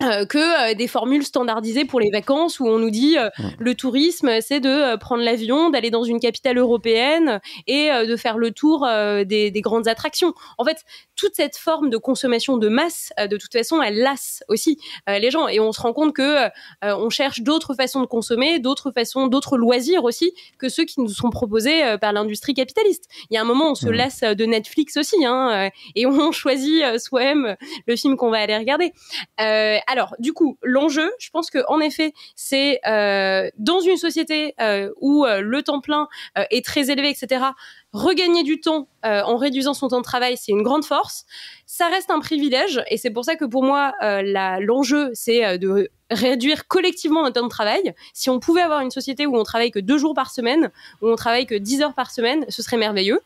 euh, que euh, des formules standardisées pour les vacances où on nous dit euh, mmh. le tourisme c'est de prendre l'avion, d'aller dans une capitale européenne et de faire le tour des, grandes attractions. En fait, toute cette forme de consommation de masse, de toute façon, elle lasse aussi les gens et on se rend compte que on cherche d'autres façons de consommer, d'autres façons, d'autres loisirs aussi que ceux qui nous sont proposés par l'industrie capitaliste. Il y a un moment, on se mmh. lasse de Netflix aussi hein, et on choisit soi-même le film qu'on va aller regarder alors, du coup, l'enjeu, je pense que en effet, c'est euh, dans une société euh, où euh, le temps plein est très élevé, etc. Regagner du temps en réduisant son temps de travail, c'est une grande force. Ça reste un privilège, et c'est pour ça que pour moi, l'enjeu, c'est de réduire collectivement notre temps de travail. Si on pouvait avoir une société où on travaille que deux jours par semaine, où on travaille que dix heures par semaine, ce serait merveilleux.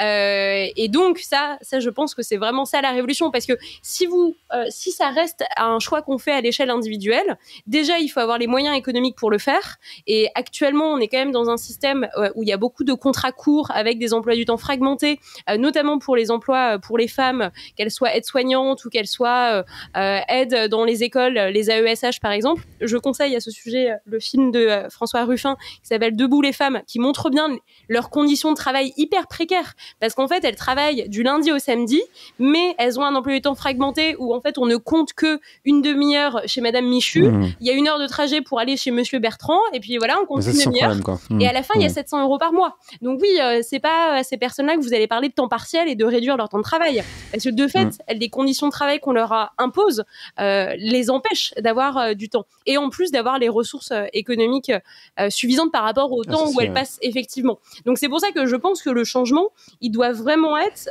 Euh, et donc ça, ça, je pense que c'est vraiment ça la révolution, parce que si vous, euh, si ça reste un choix qu'on fait à l'échelle individuelle, déjà il faut avoir les moyens économiques pour le faire. Et actuellement, on est quand même dans un système euh, où il y a beaucoup de contrats courts avec des emplois du temps fragmentés, notamment pour les emplois pour les femmes, qu'elles soient aides-soignantes ou qu'elles soient aides dans les écoles, les AESH par exemple. Je conseille à ce sujet euh, le film de euh, François Ruffin qui s'appelle Debout les femmes, qui montre bien leurs conditions de travail hyper précaires, parce qu'en fait, elles travaillent du lundi au samedi, mais elles ont un emploi du temps fragmenté où en fait, on ne compte que une demi-heure chez Madame Michu, mmh. il y a une heure de trajet pour aller chez Monsieur Bertrand, et puis voilà, on compte une demi-heure. Mmh. Et à la fin, il y a 700 mmh. euros par mois. Donc oui, euh, c'est pas à ces personnes-là que vous allez parler de temps partiel et de réduire leur temps de travail, parce que de fait, les conditions de travail qu'on leur impose les empêchent d'avoir euh, du temps. Et en plus d'avoir les ressources euh, économiques euh, suffisantes par rapport au ah, temps où elles passent effectivement. Donc c'est pour ça que je pense que le changement, il doit vraiment être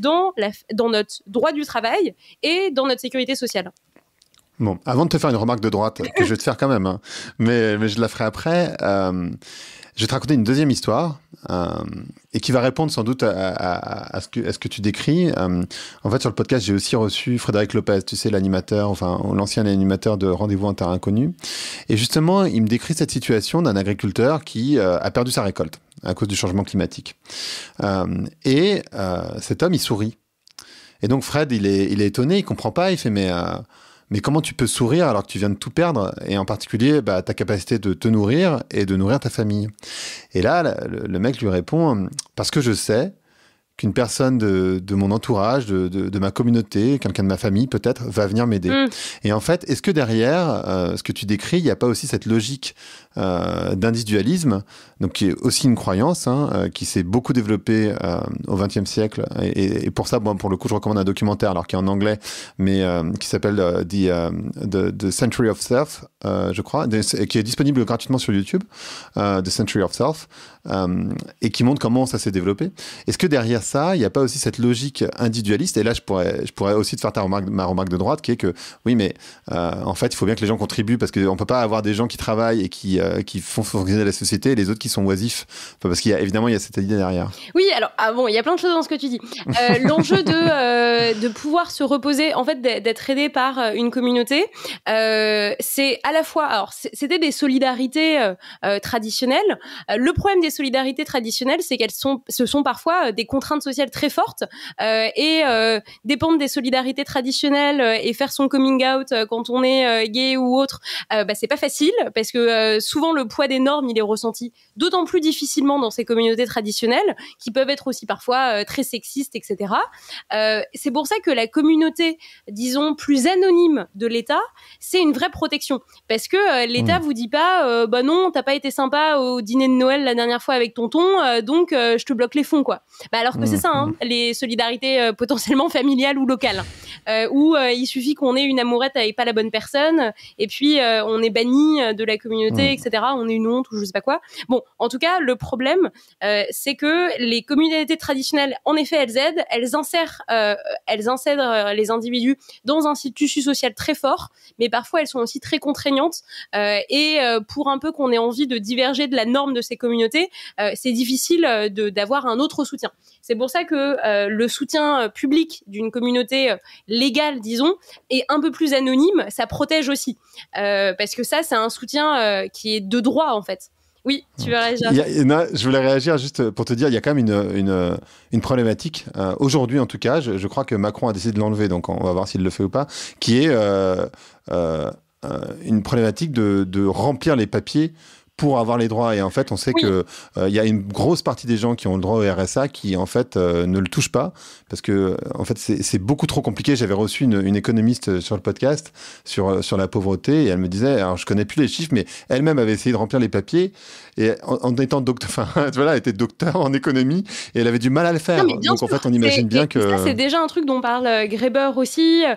dans, la, dans notre droit du travail et dans notre sécurité sociale. Bon, avant de te faire une remarque de droite, que je vais te faire quand même, hein, mais, mais, je la ferai après. Je vais te raconter une deuxième histoire euh, et qui va répondre sans doute à, ce, que, est ce, que, tu décris. Euh, en fait, sur le podcast, j'ai aussi reçu Frédéric Lopez, tu sais, l'animateur, enfin l'ancien animateur de Rendez-vous en terre inconnue. Et justement, il me décrit cette situation d'un agriculteur qui euh, a perdu sa récolte à cause du changement climatique. et cet homme, il sourit. Et donc Fred, il est, il est étonné, il comprend pas, il fait mais mais comment tu peux sourire alors que tu viens de tout perdre, et en particulier bah, ta capacité de te nourrir et de nourrir ta famille Et là, le, mec lui répond, parce que je sais qu'une personne de, mon entourage, de, ma communauté, quelqu'un de ma famille peut-être, va venir m'aider. Mmh. Et en fait, est-ce que derrière euh, ce que tu décris, il n'y a pas aussi cette logique euh, d'individualisme, donc qui est aussi une croyance hein, euh, qui s'est beaucoup développée euh, au XXe siècle. Et, pour ça, bon, pour le coup, je recommande un documentaire, alors qui est en anglais, mais qui s'appelle the, Century of Self, je crois, et qui est disponible gratuitement sur YouTube, The Century of Self, et qui montre comment ça s'est développé. Est-ce que derrière ça, il n'y a pas aussi cette logique individualiste Et là, je pourrais, je pourrais aussi te faire remarque, ma remarque de droite, qui est que oui, mais en fait, il faut bien que les gens contribuent parce qu'on ne peut pas avoir des gens qui travaillent et qui euh, qui font fonctionner la société et les autres qui sont oisifs. parce qu'il y évidemment il y a cette idée derrière. Oui, alors ah bon, il y a plein de choses dans ce que tu dis. Euh, l'enjeu de euh, de pouvoir se reposer, en fait, d'être aidé par une communauté, c'est à la fois. Alors c'était des solidarités traditionnelles. le problème des solidarités traditionnelles, c'est qu'elles sont, ce sont parfois des contraintes sociales très fortes et dépendre des solidarités traditionnelles et faire son coming out quand on est gay ou autre, bah, c'est pas facile parce que souvent le poids des normes, il est ressenti d'autant plus difficilement dans ces communautés traditionnelles, qui peuvent être aussi parfois euh, très sexistes, etc. Euh, c'est pour ça que la communauté, disons, plus anonyme de l'État, c'est une vraie protection. Parce que euh, l'État ne vous dit pas, bah non, t'as pas été sympa au dîner de Noël la dernière fois avec tonton, donc je te bloque les fonds, quoi. Bah, alors que mmh, c'est ça, hein, mmh. les solidarités potentiellement familiales ou locales, où il suffit qu'on ait une amourette avec pas la bonne personne, et puis on est banni de la communauté, mmh. etc. On est une honte ou je sais pas quoi. Bon, en tout cas, le problème, euh, c'est que les communautés traditionnelles, en effet, elles aident, elles insèrent, euh, elles euh, les individus dans un tissu social très fort, mais parfois elles sont aussi très contraignantes. et pour un peu qu'on ait envie de diverger de la norme de ces communautés, c'est difficile d'avoir un autre soutien. C'est pour ça que euh, le soutien euh, public d'une communauté euh, légale, disons, est un peu plus anonyme. Ça protège aussi. parce que ça, c'est un soutien qui est de droit, en fait. Oui, tu veux réagir Je voulais réagir juste pour te dire, il y a quand même une, une, problématique, aujourd'hui en tout cas, je, crois que Macron a décidé de l'enlever, donc on va voir s'il le fait ou pas, qui est une problématique de, de, remplir les papiers pour avoir les droits. Et en fait, on sait qu'il que euh, y a une grosse partie des gens qui ont le droit au RSA qui en fait euh, ne le touchent pas parce que euh, en fait c'est beaucoup trop compliqué. J'avais reçu une, économiste sur le podcast sur sur la pauvreté et elle me disait, alors je connais plus les chiffres, mais elle-même avait essayé de remplir les papiers et en, étant docteur, enfin voilà, elle était docteur en économie et elle avait du mal à le faire. Donc en fait, on imagine bien que c'est déjà un truc dont parle euh, Greber aussi euh,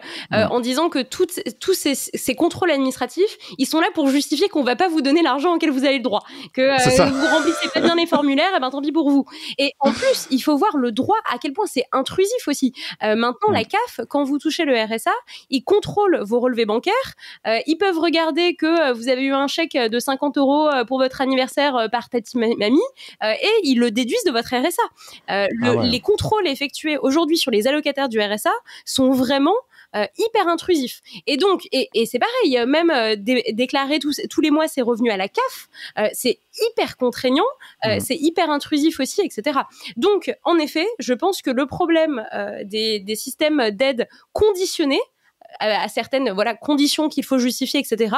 mm. en disant que toutes, tous ces, contrôles administratifs, ils sont là pour justifier qu'on va pas vous donner l'argent auquel vous avez le droit, que euh, vous remplissez pas bien les formulaires, et eh ben tant pis pour vous. Et en plus, il faut voir le droit à quel point c'est intrusif aussi. maintenant, la mm. CAF, quand vous touchez le RSA, ils contrôlent vos relevés bancaires, ils peuvent regarder que vous avez eu un chèque de 50 euros pour votre anniversaire euh, par Tati mamie euh, et ils le déduisent de votre RSA. Euh, ah les contrôles effectués aujourd'hui sur les allocataires du RSA sont vraiment hyper intrusifs Et donc, et, c'est pareil, même déclarer tous, tous les mois ses revenus à la CAF, c'est hyper contraignant, mmh. c'est hyper intrusif aussi, etc. Donc, en effet, je pense que le problème des, des systèmes d'aide conditionnés à certaines voilà conditions qu'il faut justifier, etc.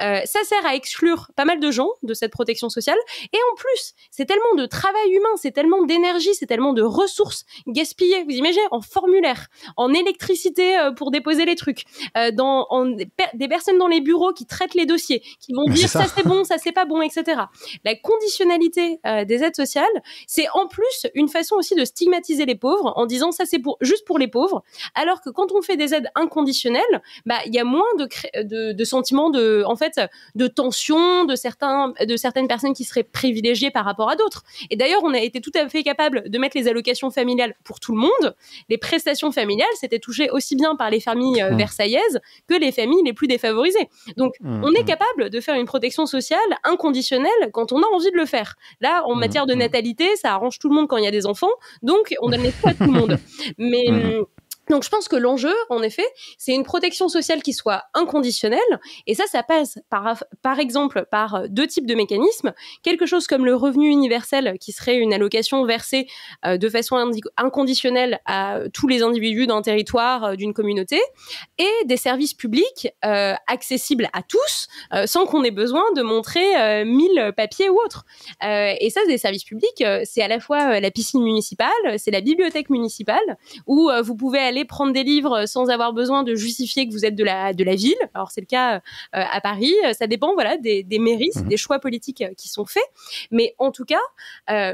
Euh, ça sert à exclure pas mal de gens de cette protection sociale. Et en plus, c'est tellement de travail humain, c'est tellement d'énergie, c'est tellement de ressources gaspillées. Vous imaginez en formulaire, en électricité euh, pour déposer les trucs, euh, dans en, des, personnes dans les bureaux qui traitent les dossiers, qui vont dire ça, c'est bon, ça c'est pas bon, etc. La conditionnalité des aides sociales, c'est en plus une façon aussi de stigmatiser les pauvres en disant ça c'est pour juste pour les pauvres, alors que quand on fait des aides inconditionnelles bah il y a moins de, de, sentiments de en fait de tension de certains de certaines personnes qui seraient privilégiées par rapport à d'autres. Et d'ailleurs, on a été tout à fait capable de mettre les allocations familiales pour tout le monde. Les prestations familiales, c'était touché aussi bien par les familles euh, mmh. versaillaises que les familles les plus défavorisées. Donc, mmh, on est mmh. capable de faire une protection sociale inconditionnelle quand on a envie de le faire. Là, en matière de natalité, ça arrange tout le monde quand il y a des enfants. Donc, on donne les à tout le monde. Mais hum, donc je pense que l'enjeu, en effet, c'est une protection sociale qui soit inconditionnelle, et ça, ça passe par, par exemple par euh, deux types de mécanismes, quelque chose comme le revenu universel, qui serait une allocation versée euh, de façon inconditionnelle à tous les individus d'un territoire, euh, d'une communauté, et des services publics accessibles à tous, sans qu'on ait besoin de montrer mille papiers ou autres. et ça, des services publics, c'est à la fois la piscine municipale, c'est la bibliothèque municipale, où vous pouvez aller prendre des livres sans avoir besoin de justifier que vous êtes de la, de la ville. Alors, c'est le cas euh, à Paris. Euh, ça dépend voilà, des, des mairies, mhm. des choix politiques euh, qui sont faits. Mais en tout cas,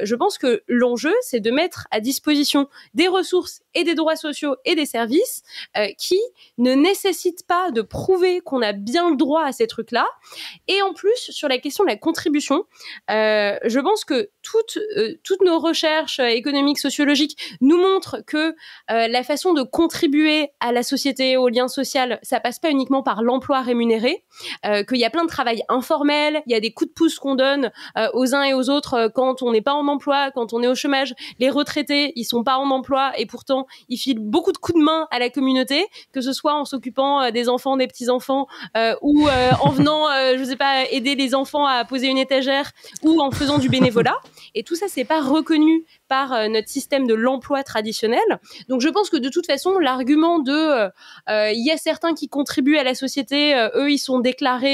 je pense que l'enjeu, c'est de mettre à disposition des ressources et des droits sociaux et des services qui ne nécessitent pas de prouver qu'on a bien le droit à ces trucs-là. Et en plus, sur la question de la contribution, je pense que toutes, toutes nos recherches économiques, sociologiques nous montrent que la façon de contribuer à la société, au lien social, ça passe pas uniquement par l'emploi rémunéré, euh, qu'il y a plein de travail informel, il y a des coups de pouce qu'on donne euh, aux uns et aux autres euh, quand on n'est pas en emploi, quand on est au chômage. Les retraités, ils sont pas en emploi et pourtant ils filent beaucoup de coups de main à la communauté, que ce soit en s'occupant des enfants, des petits enfants, ou en venant, je sais pas, aider les enfants à poser une étagère, ou en faisant du bénévolat. Et tout ça, c'est pas reconnu par notre système de l'emploi traditionnel. Donc je pense que de toute façon l'argument de euh, euh, il y a certains qui contribuent à la société, euh, eux ils sont déclarés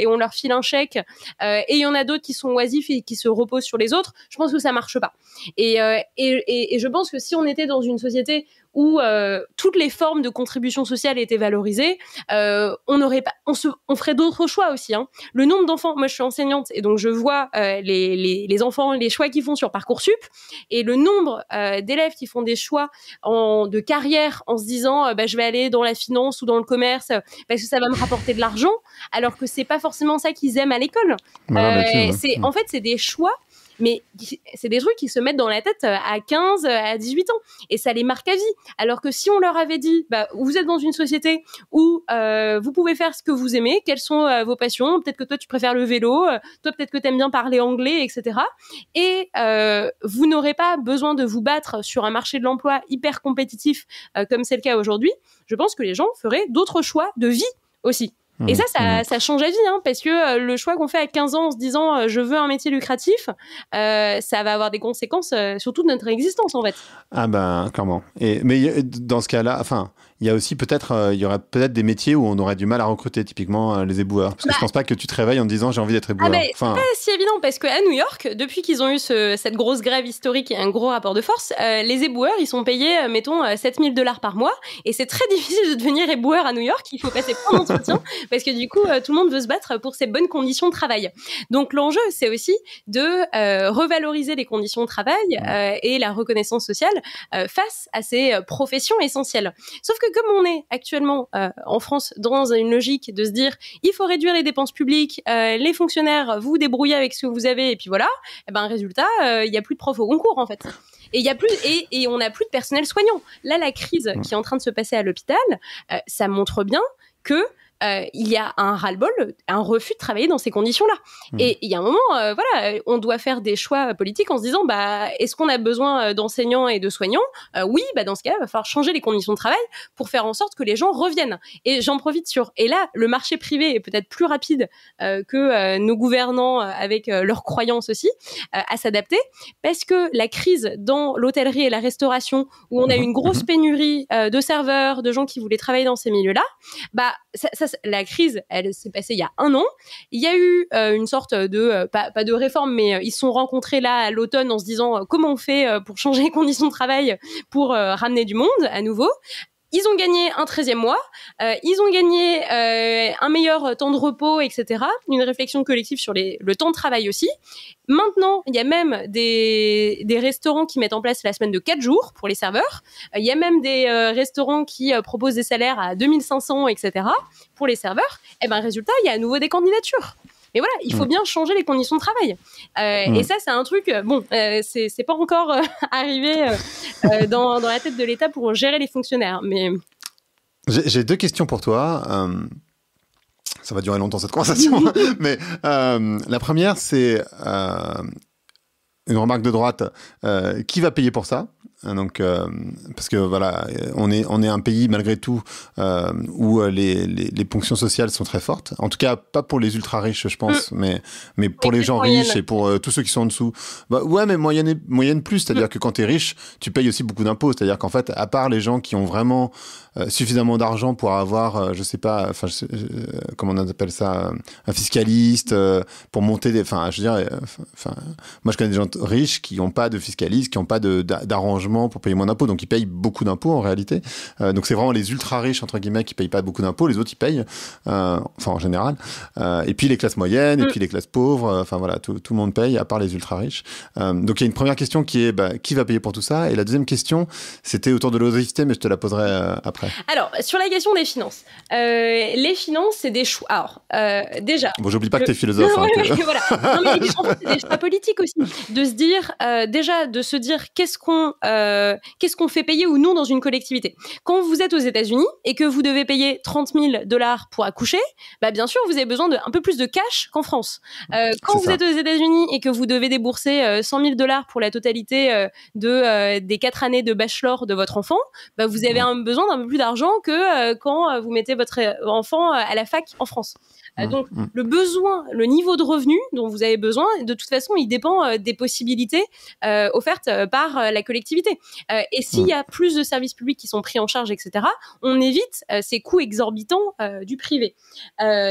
et on leur file un chèque, et il y en a d'autres qui sont oisifs et qui se reposent sur les autres. Je pense que ça marche pas. et, et je pense que si on était dans une société où euh, toutes les formes de contribution sociale étaient valorisées, euh, on pas, on, ferait d'autres choix aussi. Hein. Le nombre d'enfants, moi je suis enseignante et donc je vois euh, les, enfants, les choix qu'ils font sur parcoursup et le nombre d'élèves qui font des choix en, de carrière en se disant bah, je vais aller dans la finance ou dans le commerce parce que ça va me rapporter de l'argent, alors que c'est pas forcément ça qu'ils aiment à l'école. Mm. En fait, c'est des choix mais c'est des trucs qui se mettent dans la tête euh, à 15, euh, à 18 ans, et ça les marque à vie. Alors que si on leur avait dit, bah, vous êtes dans une société où euh, vous pouvez faire ce que vous aimez, quelles sont vos passions, peut-être que toi tu préfères le vélo, toi peut-être que tu aimes bien parler anglais, etc. Et vous n'aurez pas besoin de vous battre sur un marché de l'emploi hyper compétitif comme c'est le cas aujourd'hui, je pense que les gens feraient d'autres choix de vie aussi et ça, mmh. Mmh. ça, change la vie, hein, parce que euh, le choix qu'on fait à 15 ans en se disant euh, je veux un métier lucratif, euh, ça va avoir des conséquences sur toute notre existence en fait. Ah ben, clairement. Et, mais dans ce cas-là, enfin, il y a aussi peut-être, euh, il y aura peut-être des métiers où on aurait du mal à recruter, typiquement euh, les éboueurs. Parce que bah. je pense pas que tu te réveilles en te disant j'ai envie d'être éboueur. Ah bah, C'est pas si évident parce qu'à New York, depuis qu'ils ont eu cette grosse grève historique et un gros rapport de force, euh, les éboueurs ils sont payés, mettons, 7000 dollars par mois. Et c'est très difficile de devenir éboueur à New York. Il faut passer plein d'entretiens parce que du coup, tout le monde veut se battre pour ses bonnes conditions de travail. Donc l'enjeu, c'est aussi de revaloriser les conditions de travail et la reconnaissance sociale face à ces professions essentielles. Sauf que comme on est actuellement euh, en France dans une logique de se dire il faut réduire les dépenses publiques, euh, les fonctionnaires vous débrouillez avec ce que vous avez et puis voilà, et eh ben résultat euh, il n'y a plus de profs au concours en fait. il y plus et, et on n'a plus de personnel soignant. Là la crise mmh. qui est en train de se passer à l'hôpital, ça montre bien que euh, il y a un ras-le-bol, un refus de travailler dans ces conditions-là. Hmm. Et il y a un moment, euh, voilà, on doit faire des choix politiques en se disant, bah, est-ce qu'on a besoin euh, d'enseignants et de soignants Oui, bah, dans ce cas-là, il va falloir changer les conditions de travail pour faire en sorte que les gens reviennent. Et j'en profite sur. Et là, le marché privé est peut-être plus rapide que nos gouvernants avec leurs croyances aussi à s'adapter, parce que la crise dans l'hôtellerie et la restauration, où on a une grosse pénurie de serveurs, de gens qui voulaient travailler dans ces milieux-là, bah, ça, ça la crise, elle s'est passée il y a un an. Il y a eu euh, une sorte de, euh, pas, pas, de réforme, mais euh, ils se sont rencontrés là à l'automne en se disant comment on fait pour changer les conditions de travail, pour ramener du monde à nouveau. Ils ont gagné un 13e mois, euh, ils ont gagné euh, un meilleur temps de repos, etc. Une réflexion collective sur le temps de travail aussi. Maintenant, il y a même des, restaurants qui mettent en place la semaine de 4 jours pour les serveurs. Euh, il y a même des restaurants qui proposent des salaires à 2500, etc. pour les serveurs. Et eh bien, résultat, il y a à nouveau des candidatures. Mais voilà, il faut mm. bien changer les conditions de travail. Euh, et mm. ça, c'est un truc, euh, bon, euh, c'est pas encore arrivé dans, dans, la tête de l'État pour gérer les fonctionnaires. Mais J'ai deux questions pour toi. Ça va durer longtemps cette conversation. mais la première, c'est une remarque de droite. qui va payer pour ça euh, donc, euh, parce que voilà, euh, on est, on est un pays malgré tout où les, les, les, ponctions sociales sont très fortes. En tout cas, pas pour les ultra riches, je pense, mm. mais, mais pour les gens riches et pour tous ceux qui sont en dessous. Bah, ouais, mais moyenne, moyenne plus, c'est-à-dire mm. que quand tu es riche, tu payes aussi beaucoup d'impôts. C'est-à-dire qu'en fait, à part les gens qui ont vraiment suffisamment d'argent pour avoir, je sais pas, comment on appelle ça, un fiscaliste, pour monter des. Enfin, je veux dire, moi je connais des gens riches qui n'ont pas de fiscaliste, qui n'ont pas d'arrangement pour payer moins d'impôts. Donc ils payent beaucoup d'impôts en réalité. Euh, donc c'est vraiment les ultra riches entre guillemets qui payent pas beaucoup d'impôts. Les autres ils payent, euh, enfin en général. Euh, et puis les classes moyennes, et mm. puis les classes pauvres. Enfin voilà, tout, le monde paye à part les ultra riches. donc il y a une première question qui est bah, qui va payer pour tout ça. Et la deuxième question, c'était autour de l'autorité, mais je te la poserai après. Alors sur la question des finances, les finances c'est des choix. Alors déjà. Bon j'oublie pas que que t'es philosophe. Hein, voilà. non mais c'est des choix politiques aussi. De se dire déjà de se dire qu'est-ce qu'on euh, qu'est-ce qu'on fait payer ou non dans une collectivité. Quand vous êtes aux États-Unis et que vous devez payer 30 000 dollars pour accoucher, bah bien sûr, vous avez besoin d'un peu plus de cash qu'en France. Euh, quand vous êtes aux États-Unis et que vous devez débourser 100 euh, 000 dollars pour la totalité des quatre années de bachelor de votre enfant, bah, vous avez un besoin d'un peu plus d'argent que quand vous mettez votre enfant à la fac en France. Ah, mm, donc mm. le besoin, le niveau de revenu dont vous avez besoin, de toute façon, il dépend euh, des possibilités euh, offertes euh, par la collectivité. et s'il y a plus de services publics qui sont pris en charge, etc., on évite ces coûts exorbitants du privé.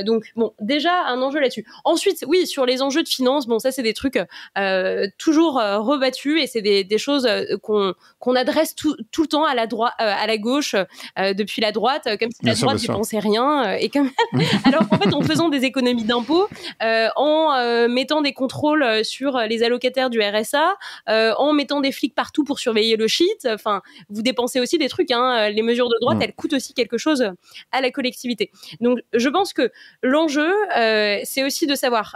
donc bon, déjà un enjeu là-dessus. Ensuite, oui, sur les enjeux de finance, bon ça c'est des trucs toujours rebattus et c'est des, choses qu'on adresse tout, le temps à la droite, à la gauche depuis la droite, comme si la droite ne pensait rien et même alors en fait on faisant des économies d'impôts, euh, en euh, mettant des contrôles euh, sur les allocataires du RSA, en mettant des flics partout pour surveiller le shit. Enfin, vous dépensez aussi des trucs. Hein. Les mesures de droite, mm. elles coûtent aussi quelque chose à la collectivité. Donc, je pense que l'enjeu, c'est aussi de savoir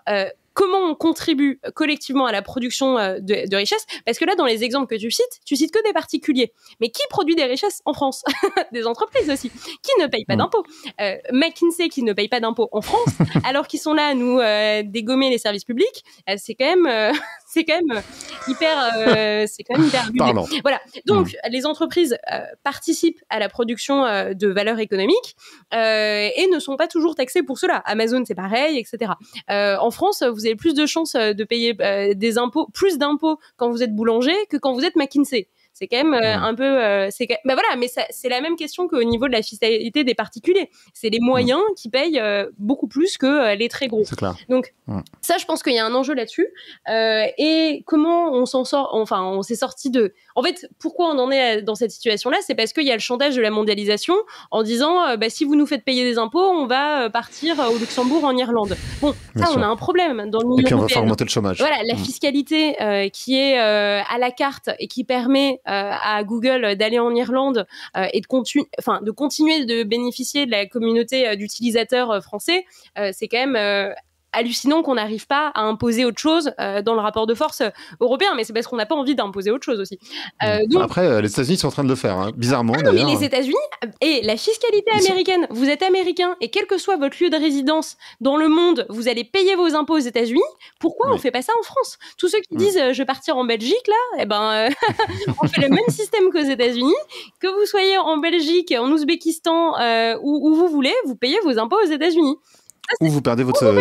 comment on contribue collectivement à la production euh, de, richesses Parce que là, dans les exemples que tu cites, tu cites que des particuliers. Mais qui produit des richesses en France Des entreprises aussi, qui ne payent pas mm. d'impôts. Euh, McKinsey qui ne paye pas d'impôts en France, alors qu'ils sont là à nous euh, dégommer les services publics, c'est quand même euh, euh, c'est quand même hyper, c'est quand même hyper. Voilà. Donc hmm. les entreprises euh, participent à la production de valeur économique et ne sont pas toujours taxées pour cela. Amazon c'est pareil, etc. en France, vous avez plus de chances de payer des impôts, plus d'impôts quand vous êtes boulanger que quand vous êtes McKinsey. C'est quand même euh, un peu. Euh, c'est bah voilà, mais c'est la même question qu'au niveau de la fiscalité des particuliers. C'est les moyens qui payent euh, beaucoup plus que les très gros. C'est Clair. Donc ça, je pense qu'il y a un enjeu là-dessus. et comment on s'en sort Enfin, on s'est sorti de. En fait, pourquoi on en est dans cette situation-là C'est parce qu'il y a le chantage de la mondialisation en disant euh, bah, si vous nous faites payer des impôts, on va euh, partir euh, au Luxembourg, en Irlande. Bon, ça, on a un problème dans le milieu. Et puis on va faire augmenter le chômage. Voilà, la mm. fiscalité qui est à la carte et qui permet à Google d'aller en Irlande et de, enfin, de continuer de bénéficier de la communauté d'utilisateurs français, c'est quand même hallucinant qu'on n'arrive pas à imposer autre chose euh, dans le rapport de force euh, européen, mais c'est parce qu'on n'a pas envie d'imposer autre chose aussi. Euh, après, les États-Unis sont en train de le faire, hein, bizarrement. Ah mais les États-Unis et la fiscalité américaine, vous êtes américain et quel que soit votre lieu de résidence dans le monde, vous allez payer vos impôts aux États-Unis. Pourquoi on on fait pas ça en France Tous ceux qui mm. disent je vais partir en Belgique là, eh ben on fait le même système qu'aux États-Unis. Que vous soyez en Belgique, en Ouzbékistan ou où vous voulez, vous payez vos impôts aux États-Unis. Ah, ou vous perdez oh, euh,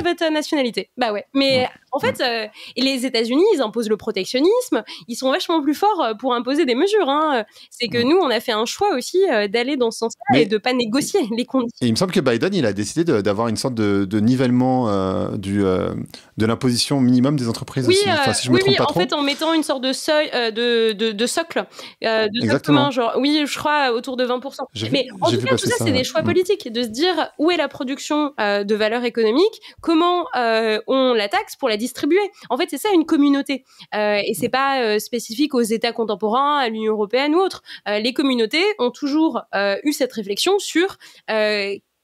votre nationalité. Bah ouais. Mais euh, en fait, euh, les États-Unis, ils imposent le protectionnisme. Ils sont vachement plus forts pour imposer des mesures. Hein. C'est que nous, on a fait un choix aussi d'aller dans ce sens-là et de pas négocier les conditions. Et il me semble que Biden, il a décidé d'avoir une sorte de, nivellement du, de l'imposition minimum des entreprises. Oui, aussi. oui, oui en fait, en mettant une sorte de seuil, de, de, socle, Exactement. genre, oui, je crois autour de 20%. Mais en tout cas, tout ça, c'est des choix mm. politiques, de se dire où est la production euh, de valeur économique, comment euh, on la taxe pour la distribuer En fait, c'est ça une communauté. Euh, et c'est pas euh, spécifique aux États contemporains, à l'Union européenne ou autre. les communautés ont toujours eu cette réflexion sur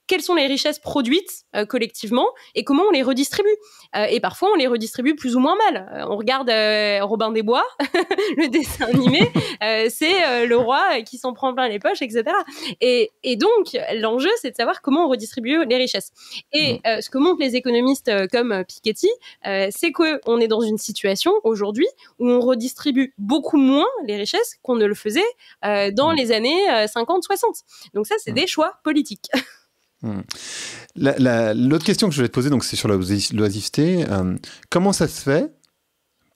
quelles sont les richesses produites euh, collectivement et comment on les redistribue. Euh, et parfois, on les redistribue plus ou moins mal. Euh, on regarde Robin des Bois, le dessin animé, c'est le roi qui s'en prend plein les poches, etc. Et, et donc, l'enjeu, c'est de savoir comment on redistribue les richesses. Et mm. ce que montrent les économistes comme Piketty, c'est qu'on est dans une situation aujourd'hui où on redistribue beaucoup moins les richesses qu'on ne le faisait dans mm. les années 50-60. Donc ça, c'est mm. des choix politiques. Hmm. L'autre question que je voulais te poser, donc, c'est sur l'oisiveté. Euh, comment ça se fait,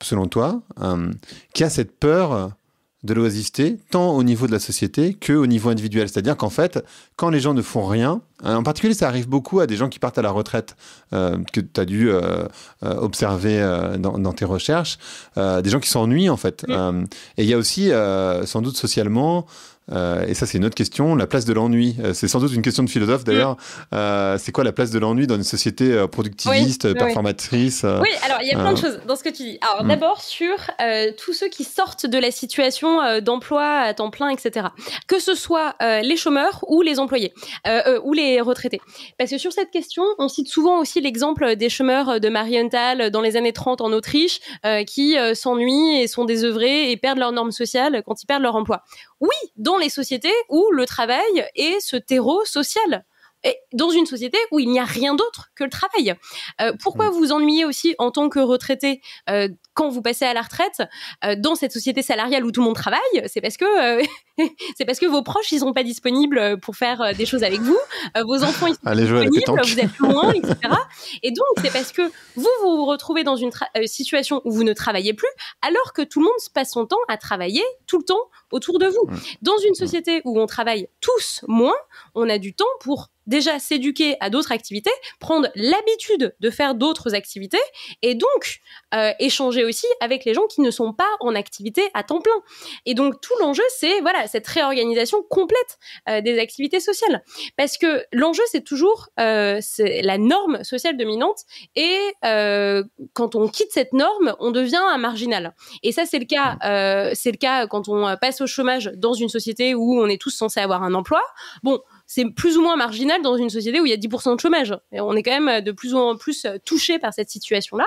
selon toi, euh, qu'il y a cette peur de l'oisiveté, tant au niveau de la société qu'au niveau individuel. C'est-à-dire qu'en fait, quand les gens ne font rien, euh, en particulier ça arrive beaucoup à des gens qui partent à la retraite, que tu as dû observer dans, dans, tes recherches, des gens qui s'ennuient en fait. et il y a aussi, sans doute socialement, euh, et ça, c'est une autre question. La place de l'ennui, euh, c'est sans doute une question de philosophe mm. d'ailleurs. Euh, c'est quoi la place de l'ennui dans une société productiviste, performatrice oui. alors il y a plein de choses dans ce que tu dis. Alors mm. d'abord sur tous ceux qui sortent de la situation d'emploi à temps plein, etc. Que ce soit les chômeurs ou les employés ou les retraités. Parce que sur cette question, on cite souvent aussi l'exemple des chômeurs de Marienthal dans les années 30 en Autriche qui s'ennuient et sont désœuvrés et perdent leurs normes sociales quand ils perdent leur emploi. Oui, dans les sociétés où le travail est ce terreau social dans une société où il n'y a rien d'autre que le travail. Euh, pourquoi vous mm. vous ennuyez aussi en tant que retraité euh, quand vous passez à la retraite euh, dans cette société salariale où tout le monde travaille C'est parce que c'est parce que vos proches ils sont pas disponibles pour faire des choses avec vous, vos enfants ils sont Allez disponibles, vous êtes loin, etc. Et donc c'est parce que vous vous vous retrouvez dans une situation où vous ne travaillez plus, alors que tout le monde passe son temps à travailler tout le temps autour de vous. Mm. Dans une mm. société où on travaille tous moins, on a du temps pour déjà s'éduquer à d'autres activités, prendre l'habitude de faire d'autres activités et donc euh, échanger aussi avec les gens qui ne sont pas en activité à temps plein. Et donc tout l'enjeu, c'est voilà cette réorganisation complète euh, des activités sociales, parce que l'enjeu c'est toujours euh, la norme sociale dominante et quand on quitte cette norme, on devient un marginal. Et ça c'est le cas, c'est le cas quand on passe au chômage dans une société où on est tous censés avoir un emploi. Bon, c'est plus ou moins marginal dans une société où il y a 10% de chômage. Et on est quand même de plus en plus touché par cette situation-là.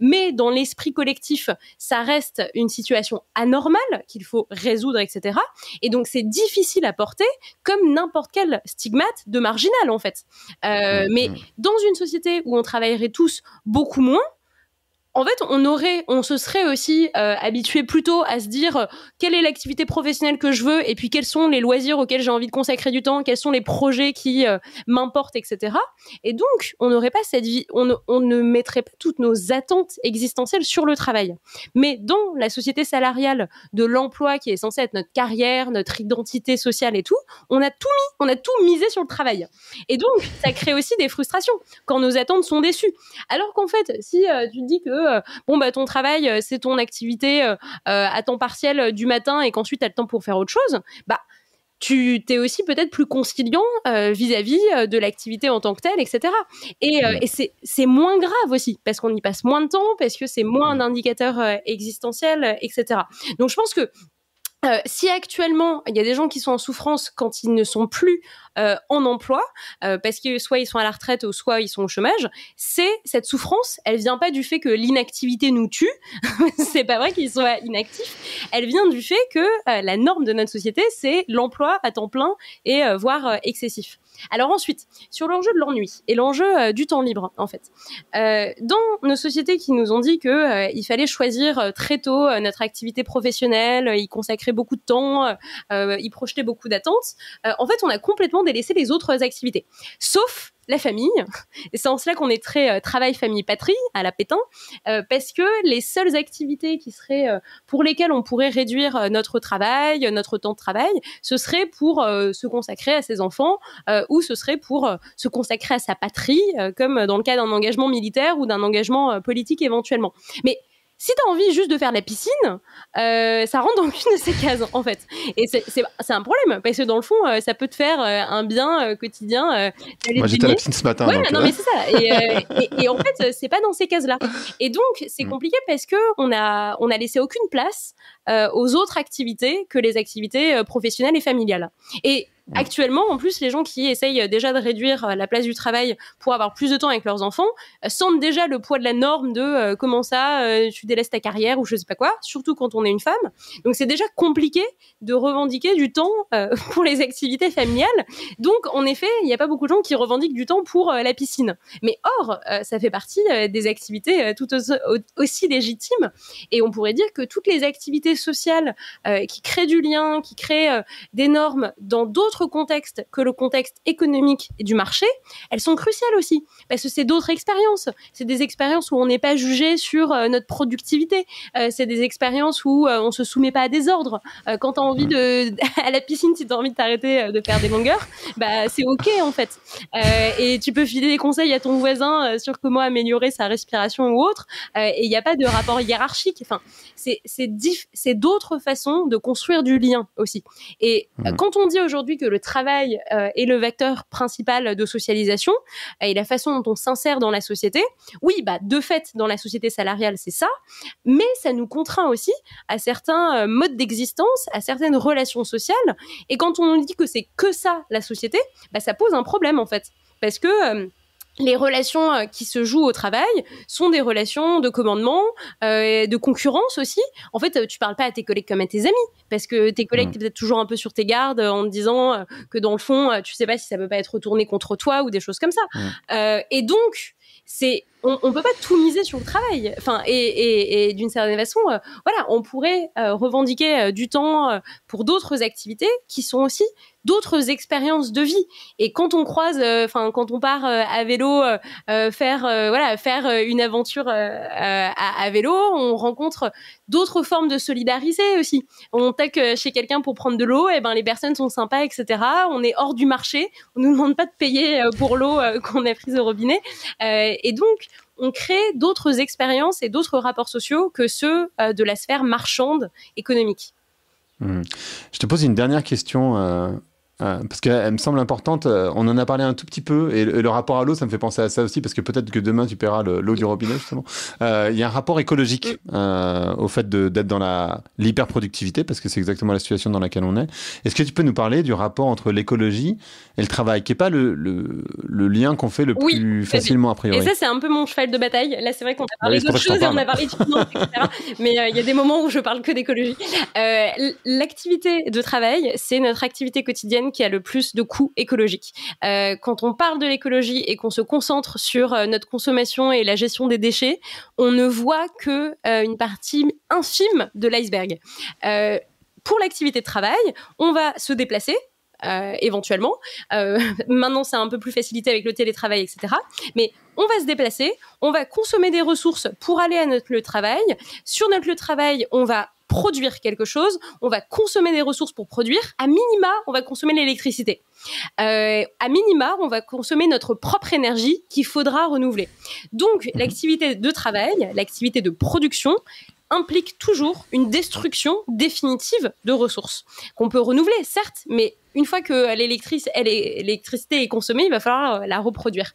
Mais dans l'esprit collectif, ça reste une situation anormale qu'il faut résoudre, etc. Et donc, c'est difficile à porter comme n'importe quel stigmate de marginal, en fait. Euh, mmh, mais mmh. dans une société où on travaillerait tous beaucoup moins, en fait, on aurait, on se serait aussi euh, habitué plutôt à se dire euh, quelle est l'activité professionnelle que je veux et puis quels sont les loisirs auxquels j'ai envie de consacrer du temps, quels sont les projets qui euh, m'importent, etc. Et donc, on n'aurait pas cette vie, on ne, mettrait pas toutes nos attentes existentielles sur le travail. Mais dans la société salariale de l'emploi qui est censée être notre carrière, notre identité sociale et tout, on a tout mis, on a tout misé sur le travail. Et donc, ça crée aussi des frustrations quand nos attentes sont déçues. Alors qu'en fait, si tu dis que euh, bon bah ton travail euh, c'est ton activité euh, à temps partiel du matin et qu'ensuite as le temps pour faire autre chose, bah tu t'es aussi peut-être plus conciliant vis-à-vis de l'activité en tant que telle, etc. Et, c'est moins grave aussi, parce qu'on y passe moins de temps, parce que c'est moins un indicateur etc. Donc je pense que si actuellement il y a des gens qui sont en souffrance quand ils ne sont plus euh, en emploi, euh, parce que soit ils sont à la retraite, ou soit ils sont au chômage, c'est cette souffrance, elle vient pas du fait que l'inactivité nous tue, c'est pas vrai qu'ils soient inactifs, elle vient du fait que euh, la norme de notre société, c'est l'emploi à temps plein et voire excessif. Alors ensuite, sur l'enjeu de l'ennui et l'enjeu du temps libre, en fait. dans nos sociétés qui nous ont dit que il fallait choisir très tôt notre activité professionnelle, y consacrer beaucoup de temps, y projeter beaucoup d'attentes, en fait, on a complètement laisser les autres activités. Sauf la famille. c'est en cela qu'on est très euh, travail, famille, patrie à la Pétain, euh, parce que les seules activités qui seraient euh, pour lesquelles on pourrait réduire notre travail, notre temps de travail, ce serait pour se consacrer à ses enfants ou ce serait pour se consacrer à sa patrie, comme dans le cas d'un engagement militaire ou d'un engagement politique éventuellement. Mais si t'as envie juste de faire la piscine, euh, ça rentre dans une de ces cases, en fait. Et c'est un problème, parce que dans le fond, euh, ça peut te faire euh, un bien quotidien. Moi, j'étais à la piscine ce matin. Ouais, non, mais c'est ça. Et, en fait, c'est pas dans ces cases-là. Et donc, c'est mm. compliqué parce que on a, on a laissé aucune place aux autres activités que les activités professionnelles et familiales. Et Actuellement, en plus, les gens qui essayent euh, déjà de réduire euh, la place du travail pour avoir plus de temps avec leurs enfants euh, sentent déjà le poids de la norme de comment ça, tu délaisses ta carrière ou je sais pas quoi, surtout quand on est une femme. Donc c'est déjà compliqué de revendiquer du temps pour les activités familiales. Donc en effet, il n'y a pas beaucoup de gens qui revendiquent du temps pour la piscine. Mais or, ça fait partie des activités tout aussi, légitimes. Et on pourrait dire que toutes les activités sociales qui créent du lien, qui créent des normes dans d'autres contexte que le contexte économique et du marché, elles sont cruciales aussi. Parce que c'est d'autres expériences. C'est des expériences où on n'est pas jugé sur euh, notre productivité. Euh, c'est des expériences où euh, on se soumet pas à des ordres. quand tu as envie de, à la piscine, si tu as envie de t'arrêter de faire des longueurs, bah, c'est OK en fait. et tu peux filer des conseils à ton voisin sur comment améliorer sa respiration ou autre. et il n'y a pas de rapport hiérarchique. Enfin, c'est d'autres façons de construire du lien aussi. Et hmm. quand on dit aujourd'hui que le travail euh, est le vecteur principal de socialisation et la façon dont on s'insère dans la société. Oui, bah de fait, dans la société salariale, c'est ça, mais ça nous contraint aussi à certains euh, modes d'existence, à certaines relations sociales. Et quand on dit que c'est que ça la société, bah, ça pose un problème en fait, parce que euh, les relations euh, qui se jouent au travail sont des relations de commandement, euh, de concurrence aussi. En fait, euh, tu parles pas à tes collègues comme à tes amis, parce que tes collègues, mm. t'es peut-être toujours un peu sur tes gardes en te disant que dans le fond, tu sais pas si ça peut pas être retourné contre toi ou des choses comme ça. Mm. et donc, c'est on, peut pas tout miser sur le travail. Enfin, et, d'une certaine façon, euh, voilà, on pourrait euh, revendiquer euh, du temps pour d'autres activités qui sont aussi d'autres expériences de vie. Et quand on croise, enfin, quand on part à vélo, faire, voilà, faire une aventure à, vélo, on rencontre d'autres formes de solidarité aussi. On tac chez quelqu'un pour prendre de l'eau, et eh ben les personnes sont sympas, etc. On est hors du marché, on nous demande pas de payer pour l'eau qu'on a prise au robinet, et donc on crée d'autres expériences et d'autres rapports sociaux que ceux euh, de la sphère marchande économique. Hmm. Je te pose une dernière question euh, euh, parce qu'elle me semble importante. Euh, on en a parlé un tout petit peu, et le, rapport à l'eau, ça me fait penser à ça aussi, parce que peut-être que demain tu paieras l'eau du robinet, justement. Euh, il y a un rapport écologique au fait d'être dans l'hyperproductivité, parce que c'est exactement la situation dans laquelle on est. Est-ce que tu peux nous parler du rapport entre l'écologie et le travail, qui n'est pas le, lien qu'on fait le plus facilement, a priori Et ça, c'est un peu mon cheval de bataille. Là, c'est vrai qu'on a bah parlé d'autres choses, et on a parlé Mais il y a des moments où je parle que d'écologie. L'activité de travail, c'est notre activité quotidienne qui a le plus de coûts écologiques. Euh, quand on parle de l'écologie et qu'on se concentre sur euh, notre consommation et la gestion des déchets, on ne voit que euh, une partie infime de l'iceberg. pour l'activité de travail, on va se déplacer, éventuellement. maintenant, c'est un peu plus facilité avec le télétravail, etc. Mais on va se déplacer, on va consommer des ressources pour aller à notre lieu de travail. Sur notre lieu de travail, on va produire quelque chose, on va consommer des ressources pour produire. À minima, on va consommer l'électricité. Euh, à minima, on va consommer notre propre énergie qu'il faudra renouveler. Donc, mhm. l'activité de travail, l'activité de production, implique toujours une destruction définitive de ressources qu'on peut renouveler, certes, mais une fois que euh, l'électricité est consommée, il va falloir euh, la reproduire.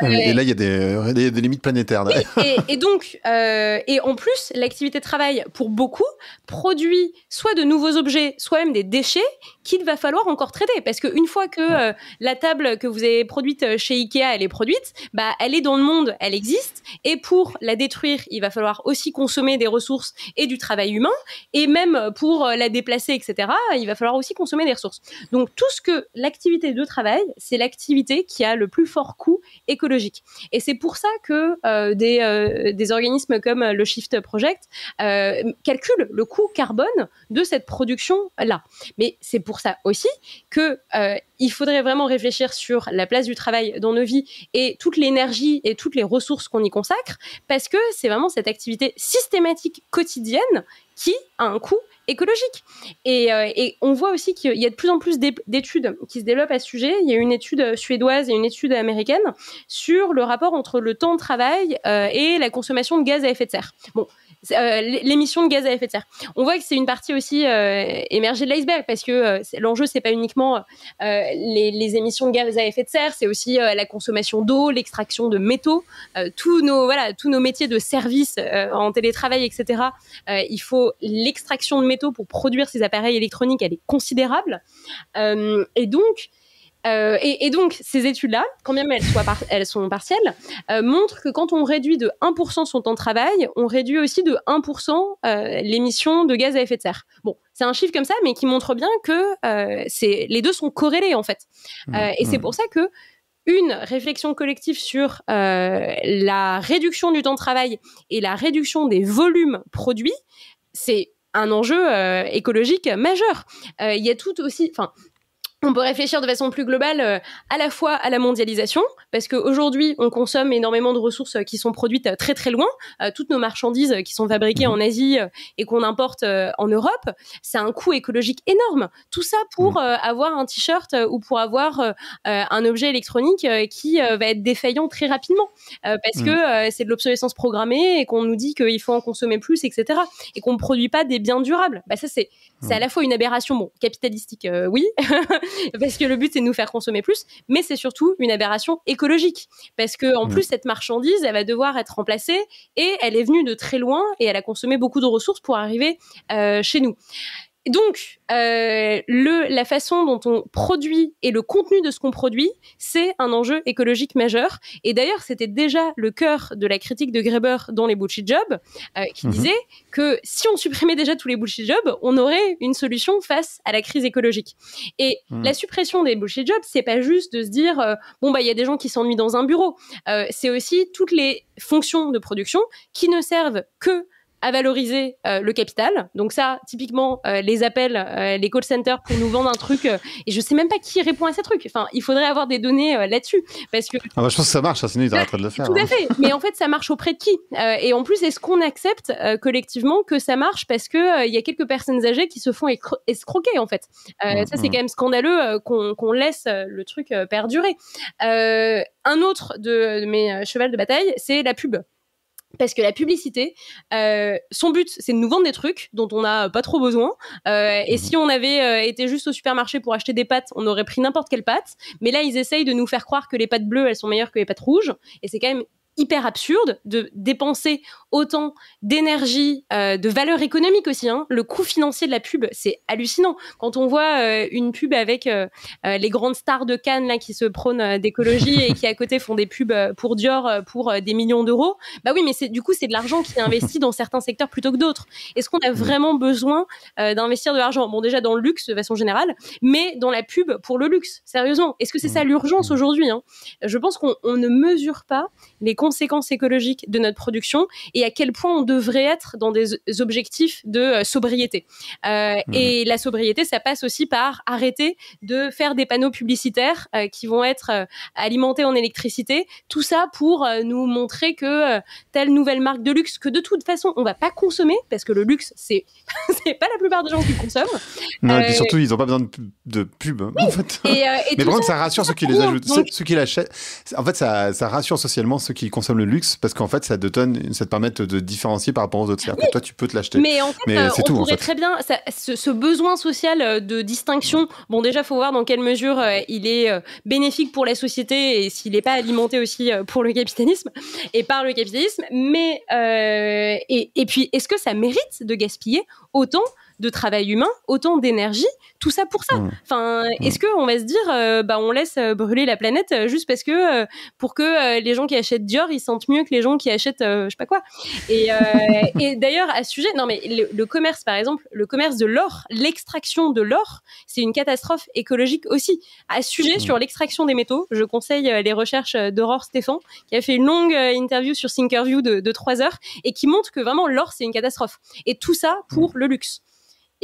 Ah euh, et, là, il y, a des, limites planétaires. Et, donc, et en plus, l'activité de travail, pour beaucoup, produit soit de nouveaux objets, soit même des déchets qu'il va falloir encore traiter. Parce qu'une fois que la table que vous avez produite chez Ikea, elle est produite, bah, elle est dans le monde, elle existe. Et pour la détruire, il va falloir aussi consommer des ressources et du travail humain. Et même pour la déplacer, etc., il va falloir aussi consommer des ressources. Donc tout ce que l'activité de travail, c'est l'activité qui a le plus fort coût écologique. Et c'est pour ça que euh, euh, des, organismes comme euh, le Shift Project calculent le coût carbone de cette production-là. Mais c'est pour ça aussi que il faudrait vraiment réfléchir sur la place du travail dans nos vies et toute l'énergie et toutes les ressources qu'on y consacre, parce que c'est vraiment cette activité systématique quotidienne qui a un coût écologique. Euh, et, on voit aussi qu'il y a de plus en plus d'études qui se développent à ce sujet. Il y a une étude suédoise et une étude américaine sur le rapport entre le temps de travail euh, et la consommation de gaz à effet de serre. Bon, euh, l'émission de gaz à effet de serre. On voit que c'est une partie aussi euh, émergée de l'iceberg parce que l'enjeu, l'enjeu c'est pas uniquement euh, les, émissions de gaz à effet de serre, c'est aussi la consommation d'eau, l'extraction de métaux, tous nos voilà tous nos métiers de service en télétravail etc. il faut l'extraction de métaux pour produire ces appareils électroniques, elle est considérable et donc euh, et, donc, ces études-là, quand même elles, soient sont partielles, euh, montrent que quand on réduit de 1% son temps de travail, on réduit aussi de 1% euh, l'émission de gaz à effet de serre. Bon, c'est un chiffre comme ça, mais qui montre bien que les deux sont corrélés, en fait. Mmh, et c'est mmh. pour ça que une réflexion collective sur la réduction du temps de travail et la réduction des volumes produits, c'est un enjeu écologique majeur. Il y a tout aussi, enfin, on peut réfléchir de façon plus globale euh, à la fois à la mondialisation, parce qu'aujourd'hui, on consomme énormément de ressources euh, qui sont produites euh, très très loin, toutes nos marchandises qui sont fabriquées en Asie et qu'on importe en Europe, c'est un coût écologique énorme. Tout ça pour mm. avoir un t-shirt ou pour avoir un objet électronique qui va être défaillant très rapidement, parce mm. que c'est de l'obsolescence programmée et qu'on nous dit qu'il faut en consommer plus, etc. Et qu'on ne produit pas des biens durables. Bah, ça, c'est mm. à la fois une aberration, bon, capitalistique, oui. parce que le but c'est de nous faire consommer plus, mais c'est surtout une aberration écologique parce que en mmh. plus cette marchandise, elle va devoir être remplacée et elle est venue de très loin et elle a consommé beaucoup de ressources pour arriver euh, chez nous. Donc, euh, le, la façon dont on produit et le contenu de ce qu'on produit, c'est un enjeu écologique majeur. Et d'ailleurs, c'était déjà le cœur de la critique de Greber dans les bullshit jobs, euh, qui mhm. disait que si on supprimait déjà tous les bullshit jobs, on aurait une solution face à la crise écologique. Et mhm. la suppression des bullshit jobs, c'est pas juste de se dire euh, bon bah il y a des gens qui s'ennuient dans un bureau. c'est aussi toutes les fonctions de production qui ne servent que à valoriser euh, le capital. Donc ça, typiquement, euh, les appels, euh, les call centers pour nous vendre un truc, et je sais même pas qui répond à ces trucs. Enfin, il faudrait avoir des données là-dessus, parce que. Ah bah, je pense que ça marche, hein, sinon ils bah, arrêteraient de le faire. Tout à hein. fait. Mais en fait, ça marche auprès de qui Et en plus, est-ce qu'on accepte collectivement que ça marche parce que il y a quelques personnes âgées qui se font escroquer en fait mm, Ça, c'est mm. quand même scandaleux qu'on laisse le truc perdurer. un autre de, de mes chevals de bataille, c'est la pub. Parce que la publicité, euh, son but, c'est de nous vendre des trucs dont on n'a pas trop besoin. Euh, et mmh. si on avait euh, été juste au supermarché pour acheter des pâtes, on aurait pris n'importe quelle pâte. Mais là, ils essayent de nous faire croire que les pâtes bleues, elles sont meilleures que les pâtes rouges. Et c'est quand même hyper absurde de dépenser autant d'énergie, euh, de valeur économique aussi. Hein. Le coût financier de la pub, c'est hallucinant. Quand on voit euh, une pub avec euh, les grandes stars de Cannes là, qui se prônent d'écologie et qui à côté font des pubs pour Dior pour des millions d'euros, bah oui, mais c'est du coup c'est de l'argent qui est investi dans certains secteurs plutôt que d'autres. Est-ce qu'on a mmh. vraiment besoin d'investir de l'argent Bon, déjà dans le luxe de façon générale, mais dans la pub pour le luxe. Sérieusement, est-ce que c'est mmh. ça l'urgence mmh. aujourd'hui hein? Je pense qu'on ne mesure pas les conséquences écologiques de notre production et à quel point on devrait être dans des objectifs de euh, sobriété. Euh, mmh. Et la sobriété, ça passe aussi par arrêter de faire des panneaux publicitaires euh, qui vont être alimentés en électricité. Tout ça pour nous montrer que telle nouvelle marque de luxe, que de toute façon, on va pas consommer, parce que le luxe, c'est pas la plupart des gens qui consomment. Non, et puis surtout, ils n'ont pas besoin de, pub. Hein, en fait. et, Mais ça, rassure ceux qui les achètent. l'achètent. En fait, ça, ça rassure socialement ceux qui consomme le luxe parce qu'en fait, ça te ça te permet de différencier par rapport aux autres. cest toi, tu peux te l'acheter. Mais en fait, euh, on tout, pourrait très bien ce, besoin social euh, de distinction. Bon, déjà, faut voir dans quelle mesure euh, il est bénéfique pour la société et s'il n'est pas alimenté aussi pour le capitalisme et par le capitalisme. Mais et, et, puis, est-ce que ça mérite de gaspiller autant de travail humain, autant d'énergie, tout ça pour ça. Mmh. Enfin, mmh. est-ce que on va se dire, euh, bah, on laisse euh, brûler la planète euh, juste parce que pour que les gens qui achètent Dior, ils sentent mieux que les gens qui achètent, je sais pas quoi. Et, d'ailleurs, à ce sujet, non mais le, commerce, par exemple, le commerce de l'or, l'extraction de l'or, c'est une catastrophe écologique aussi. À ce sujet, mmh. sur l'extraction des métaux, je conseille les recherches d'Aurore Stéphane, qui a fait une longue interview sur Thinkerview de, de 3 heures et qui montre que vraiment l'or, c'est une catastrophe. Et tout ça pour le luxe.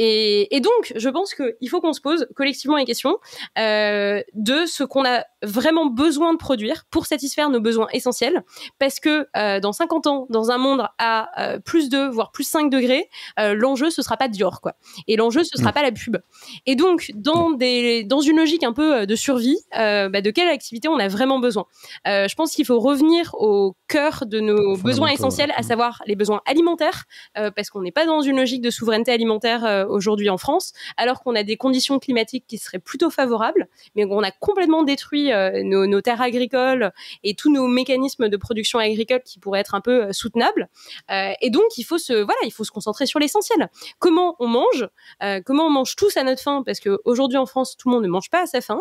Et, donc, je pense qu'il faut qu'on se pose collectivement les questions euh, de ce qu'on a vraiment besoin de produire pour satisfaire nos besoins essentiels, parce que euh, dans 50 ans, dans un monde à euh, plus 2, voire plus 5 degrés, l'enjeu, ce sera pas Dior, quoi. Et l'enjeu, ce sera mm. pas la pub. Et donc, dans, des, dans une logique un peu de survie, bah, de quelle activité on a vraiment besoin Je pense qu'il faut revenir au cœur de nos besoins essentiels, à mm. savoir les besoins alimentaires, parce qu'on n'est pas dans une logique de souveraineté alimentaire aujourd'hui en France, alors qu'on a des conditions climatiques qui seraient plutôt favorables, mais on a complètement détruit euh, nos, terres agricoles et tous nos mécanismes de production agricole qui pourraient être un peu euh, soutenables. Euh, et donc, il faut se, voilà, il faut se concentrer sur l'essentiel. Comment on mange Comment on mange tous à notre faim Parce qu'aujourd'hui en France, tout le monde ne mange pas à sa faim.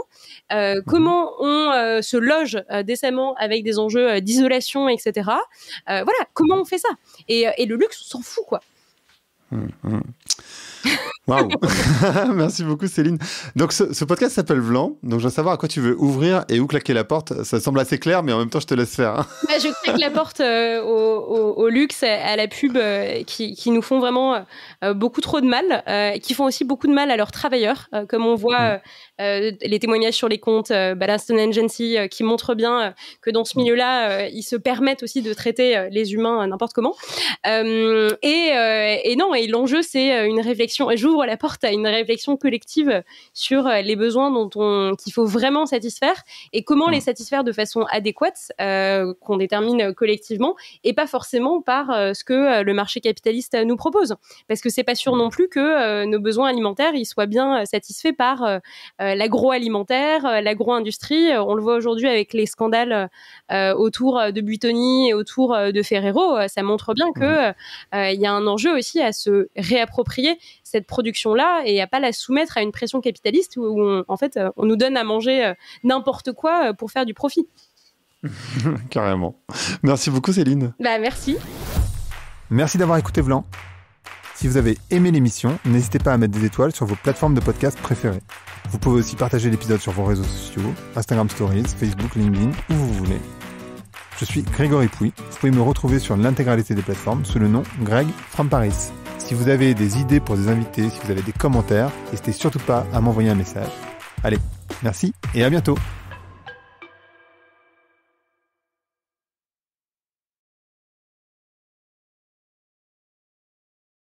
Mhm. comment on se loge décemment avec des enjeux d'isolation, etc. voilà, comment on fait ça et, et, le luxe, on s'en fout, quoi. Mmh, mmh. Waouh Merci beaucoup Céline. Donc ce, podcast s'appelle Vlan, donc je veux savoir à quoi tu veux ouvrir et où claquer la porte. Ça semble assez clair, mais en même temps je te laisse faire. Hein. Bah, je claque la porte euh, au, luxe, à la pub, euh, qui, nous font vraiment euh, beaucoup trop de mal, qui font aussi beaucoup de mal à leurs travailleurs, comme on voit mmh. les témoignages sur les comptes Ballast Agency qui montrent bien que dans ce milieu-là, ils se permettent aussi de traiter les humains n'importe comment. et, et non, et l'enjeu c'est euh, une réflexion. J'ouvre la porte à une réflexion collective euh, sur euh, les besoins dont on qu'il faut vraiment satisfaire et comment les mm. satisfaire de façon adéquate qu'on détermine collectivement et pas forcément par ce que le marché capitaliste nous propose parce que c'est pas sûr mm. non plus que nos besoins alimentaires ils soient bien satisfaits par l'agroalimentaire, l'agroindustrie On le voit aujourd'hui avec les scandales autour de Butoni et autour de Ferrero. Ça montre bien que mm. il y a un enjeu aussi à ce réapproprier cette production-là et à pas la soumettre à une pression capitaliste où, en fait, euh, on nous donne à manger euh, n'importe quoi euh, pour faire du profit. Carrément. Merci beaucoup, Céline. Bah, merci. Merci d'avoir écouté Vlan. Si vous avez aimé l'émission, n'hésitez pas à mettre des étoiles sur vos plateformes de podcast préférées. Vous pouvez aussi partager l'épisode sur vos réseaux sociaux, Instagram Stories, Facebook, LinkedIn, où vous voulez. Je suis Grégory Pouy. Vous pouvez me retrouver sur l'intégralité des plateformes sous le nom Greg from Paris. Si vous avez des idées pour des invités, si vous avez des commentaires, n'hésitez surtout pas à m'envoyer un message. Allez, merci et à bientôt